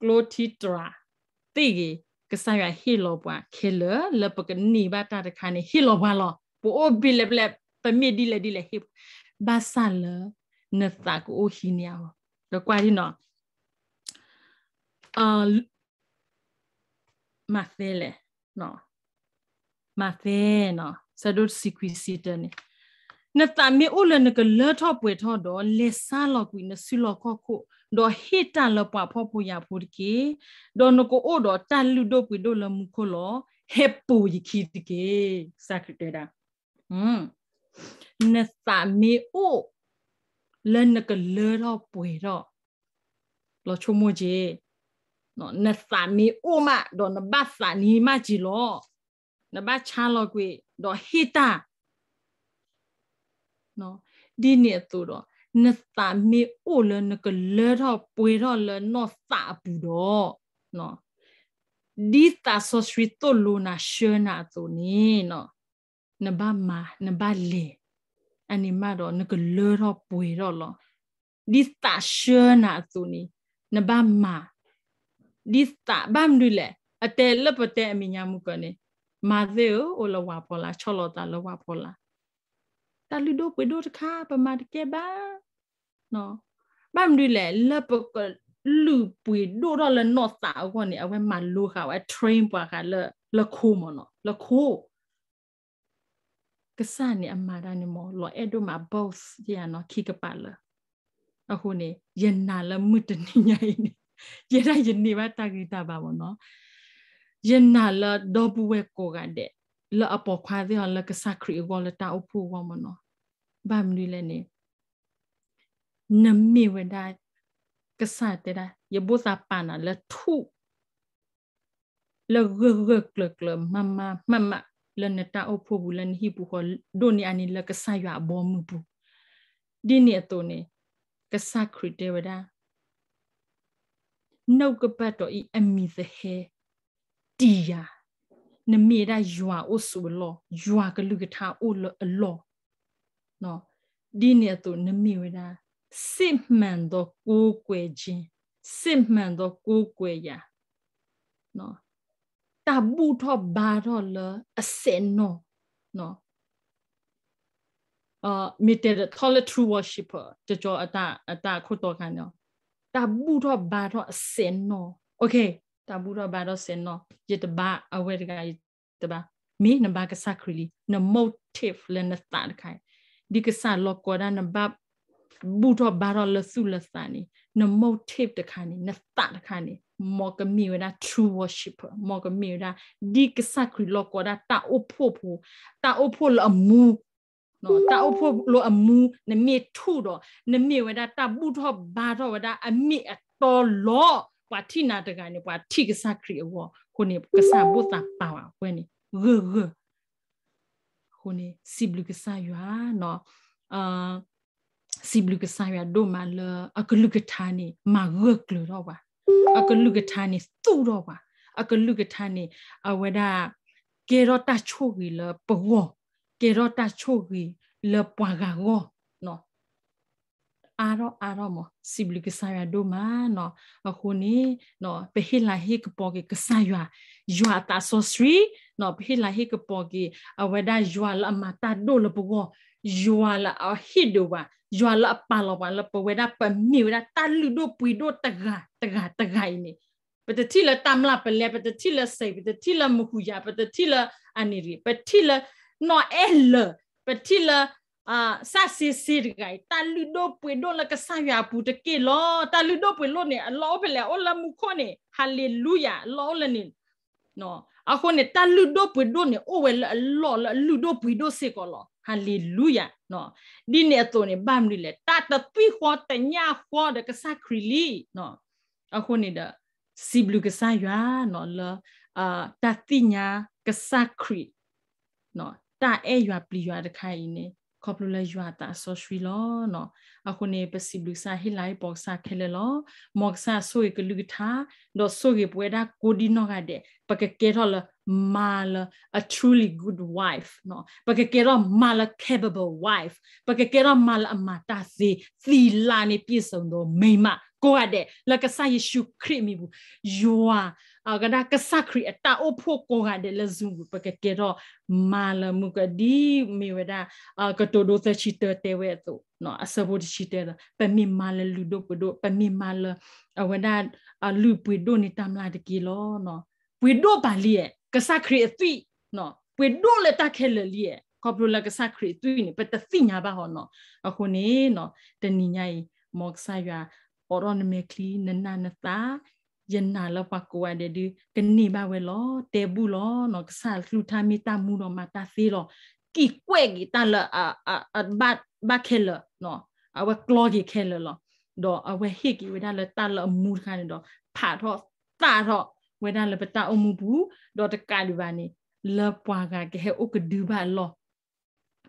Speaker 1: ကလိုတီတရာတိကြီးကဆရာဟီလိုပွားခေလလပကနီဘာတာတခါနေဟီလိုဘာလောပိုဘီလပလပမီဒီလေဒီလေဟိဘာဆာလနသကိုဟီနီယောလကွာဒီနော်အာမာသဲလေနော်မာသဲနော်ဆဒုစီကွီစီတနေနတမေအိုလနကလထောပွေထောတော့လေဆာလောကွီနဆူလောခောခု do hita lo pa popo ya purki do no ko o do tan lu do pi do lo mu ko lo hepu yi ki ti ke sakritera hmm na sa me o le na ka le ro pwe ro lo chu mo je no na sa me o ma do na ba sa ni ma ji lo na ba cha lo kwe do hita no ဒီနေ့တို့တော့နသမေအိုလနကလေတော့ပွေတော့လနောသပူတော့နော်ဒီတာဆိုစရီတိုလိုနာရှေနာတိုနီနော်နဘာမနဘာလေအနေမတော့နကလေတော့ပွေတော့လဒီတာရှေနာတိုနီနဘာမဒီတာဘမ်ဒူလေအတဲလပတဲအမိညာမှုကနေမာသေအိုလဝါပေါ်လာချော်လော်တာလဝါပေါ်လာတာလူတို့ပွေတို့တခါပမာတကယ်ပါနော်ဘာမလို့လဲလပကလူပွေတို့တော့လည်း not စာကောနေအဝဲမလို့ခါဝဲ train ပွားခါလလခိုမနော်လခိုကစားနေအမာရနေမောလောအဲ့တို့မှာ both ရနော်ခိကပါလအခုနေယနာလမှုတနေညိုင်းနေရရယနေပါတာဂီတာပါဘောနော်ယနာလဒေါ်ပူဝဲကိုကတဲ့လအပေါ်ခွားသေးဟောလကစားခရီဝလတာအဖို့ဝမနော်บามดูแลยนี่น้ำมีไว้ได้ก็สาดได้ยาบุษาปานะแล้วทุแล้วเกือกเลิกเลิมามามามาแล้วเนตาโอพบุแล้วฮิบุคนดูนี่อันนี้แล้วก็สายว่าบอมบุดีเนี่ยตัวนี้ก็สาครีเดวได้นกกระเบดอีเอ็มมีเธอเฮดียะนมีได้ยัวอุสุลอยัวกระลูกท้าอุลลอลနော်ဒီနေ့တော့နမိဝဒါစစ်မှန်သောကိုးကွယ်ခြင်းစစ်မှန်သောကိုးကွယ်ရာနော်တဘူတော့ဘာတော့လအစင်နော်နော်အာ meter the taller true worshipper ကြကြအတအတခုတော့ခံနော်တဘူတော့ဘာတော့အစင်နော် okay တဘူတော့ဘာတော့စင်နော်ရတဘာအဝဲတကရတဘာမီနဘာကစခရီလီနမိုတီဖ်လနသတ်ခိုင်ဒီကဆာလောကောဒနဘဘူတော့ဘာရလဆုလစတာနီနမုတ်ထိပ်တခါနီနတတခါနီမော်ကမီဝဒ true worship မော်ကမီဝဒဒီကဆာခရီလောကောဒတာအိုဖို့ဖို့တာအိုဖို့လအမူနော်တာအိုဖို့လအမူနမေထူတော့နမေဝဒတာဘူတော့ဘာတော့ဝဒအမိအတော်လောပါတိနာတကနီပါတိကဆာခရီအောကိုနေကဆာဘုတာပါဝဲနီရရဟိုနေစီဘလူကဆာရွာနော်အာစီဘလူကဆာရွာဒိုမလအကလူကထာနေမာရကလူတော့ပါအကလူကထာနေသူ့တော့ပါအကလူကထာနေအဝဒကေရတာချိုဂီလပဝကေရတာချိုဂီလပွာဂါဂောနော်အာရောအာရောမစီဘလူကဆာရွာဒိုမနော်အခုနေနော်ပဟိလာဟိကပေါ်ကေကဆာရွာရွာတာဆိုစရီနော်ဖိလာဟိကပေါ်ကီအဝဒယွာလာမတာဒိုလပကောယွာလာအဟိဒိုပါယွာလာပါလောပါလပဝဒပမီဝဒတလူဒိုပွီဒိုတဂါတဂါတဂိုင်းနေပတတိလတမ်လာပလဲပတတိလစေပတတိလမခုယာပတတိလအနိရိပတိလနော်အဲလပတိလအာဆာစီစီရိုင်တလူဒိုပွေဒိုလကဆာယာပူတကေလောတလူဒိုပွေလောနေအလောပဲလေအော်လမူခိုနေဟာလေလုယာလောလနေနော်အခုနဲ့တလူဒိုပွေဒိုနဲ့အိုဝဲလော်လူဒိုပွေဒိုစေကောလောဟာလေလုယာနော်ဒီနေ့တော့နေဘမ်ရီလေတာတပိခေါ်တညာခေါ်တကဆခရီလီနော်အခုနေတာစီဘလူကဆာရွာနော်လာအာတတိညာကဆခရီနော်တာအဲရွာပလီရွာတခိုင်နေခေါပလူလဲယွာတာဆောရှရီလောနော်အခုနေပစီဘလူစာဟီလိုက်ပေါ်စာခဲလေလောမော့ဆာဆွေကလူထာဒေါ်ဆိုကေပွေဒါကိုဒီနောကတဲ့ပကကေထောလမာလ a truly good wife နော်ပကကေရောမာလ capable wife ပကကေရောမာလအမတာစီသီလာနေပြည့်စုံသောမိမကိုရတဲ့လက်ကဆာယေရှုခရစ်မိဘူးယွာကဒါကစခရီအတာအဖို့ကိုကတဲ့လဇူပကကေတော့မာလမှုကဒီမေဝဒကတိုဒိုသချီတတဲဝဲတော့နော်အစဘိုချီတဲပမီမာလလူဒိုပဒိုပမီမာလအဝဒလူပွေဒိုနီတမ်လာတကီလောနော်ပွေဒိုပါလီရဲ့ကစခရီအသိနော်ပွေဒိုလက်တခဲလလီရဲ့ကော်ပလိုလကစခရီသွီနီပတသိညာပါဟောနော်အခုနေနော်တနိညာမော့ဆာရွာအော်ရနမေကလီနနနတာယနာလပကွာတဲ့ဒီကနေပါဝဲလောတေဘူးလောနော်ဆာလူထာမီတာမူနော်မတာသေးလောကီကွဲ့ကြီးတန်လအာအာဘတ်ဘခဲလနော်အဝကလောကြီးခဲလလောတော့အဝဟိကီဝဒါလတလမူခါနေတော့ဖာတော့တာတော့ဝဒါလပတာအမှုဘူးတော့တကလူပါနေလပွားကကဲဥကဒူပါလော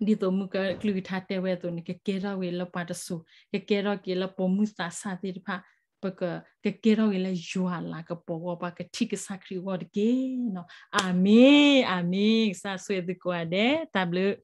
Speaker 1: ဒီတော့မူကကလူထားတဲ့ဝဲတော့နေကဲရဝဲလပတာဆူကဲကဲရကဲလပမှုစာစာတိဖာ paka ke kero ile juala ka pogo pa ka tik sakri word ke no ame ame sa swed ko ade table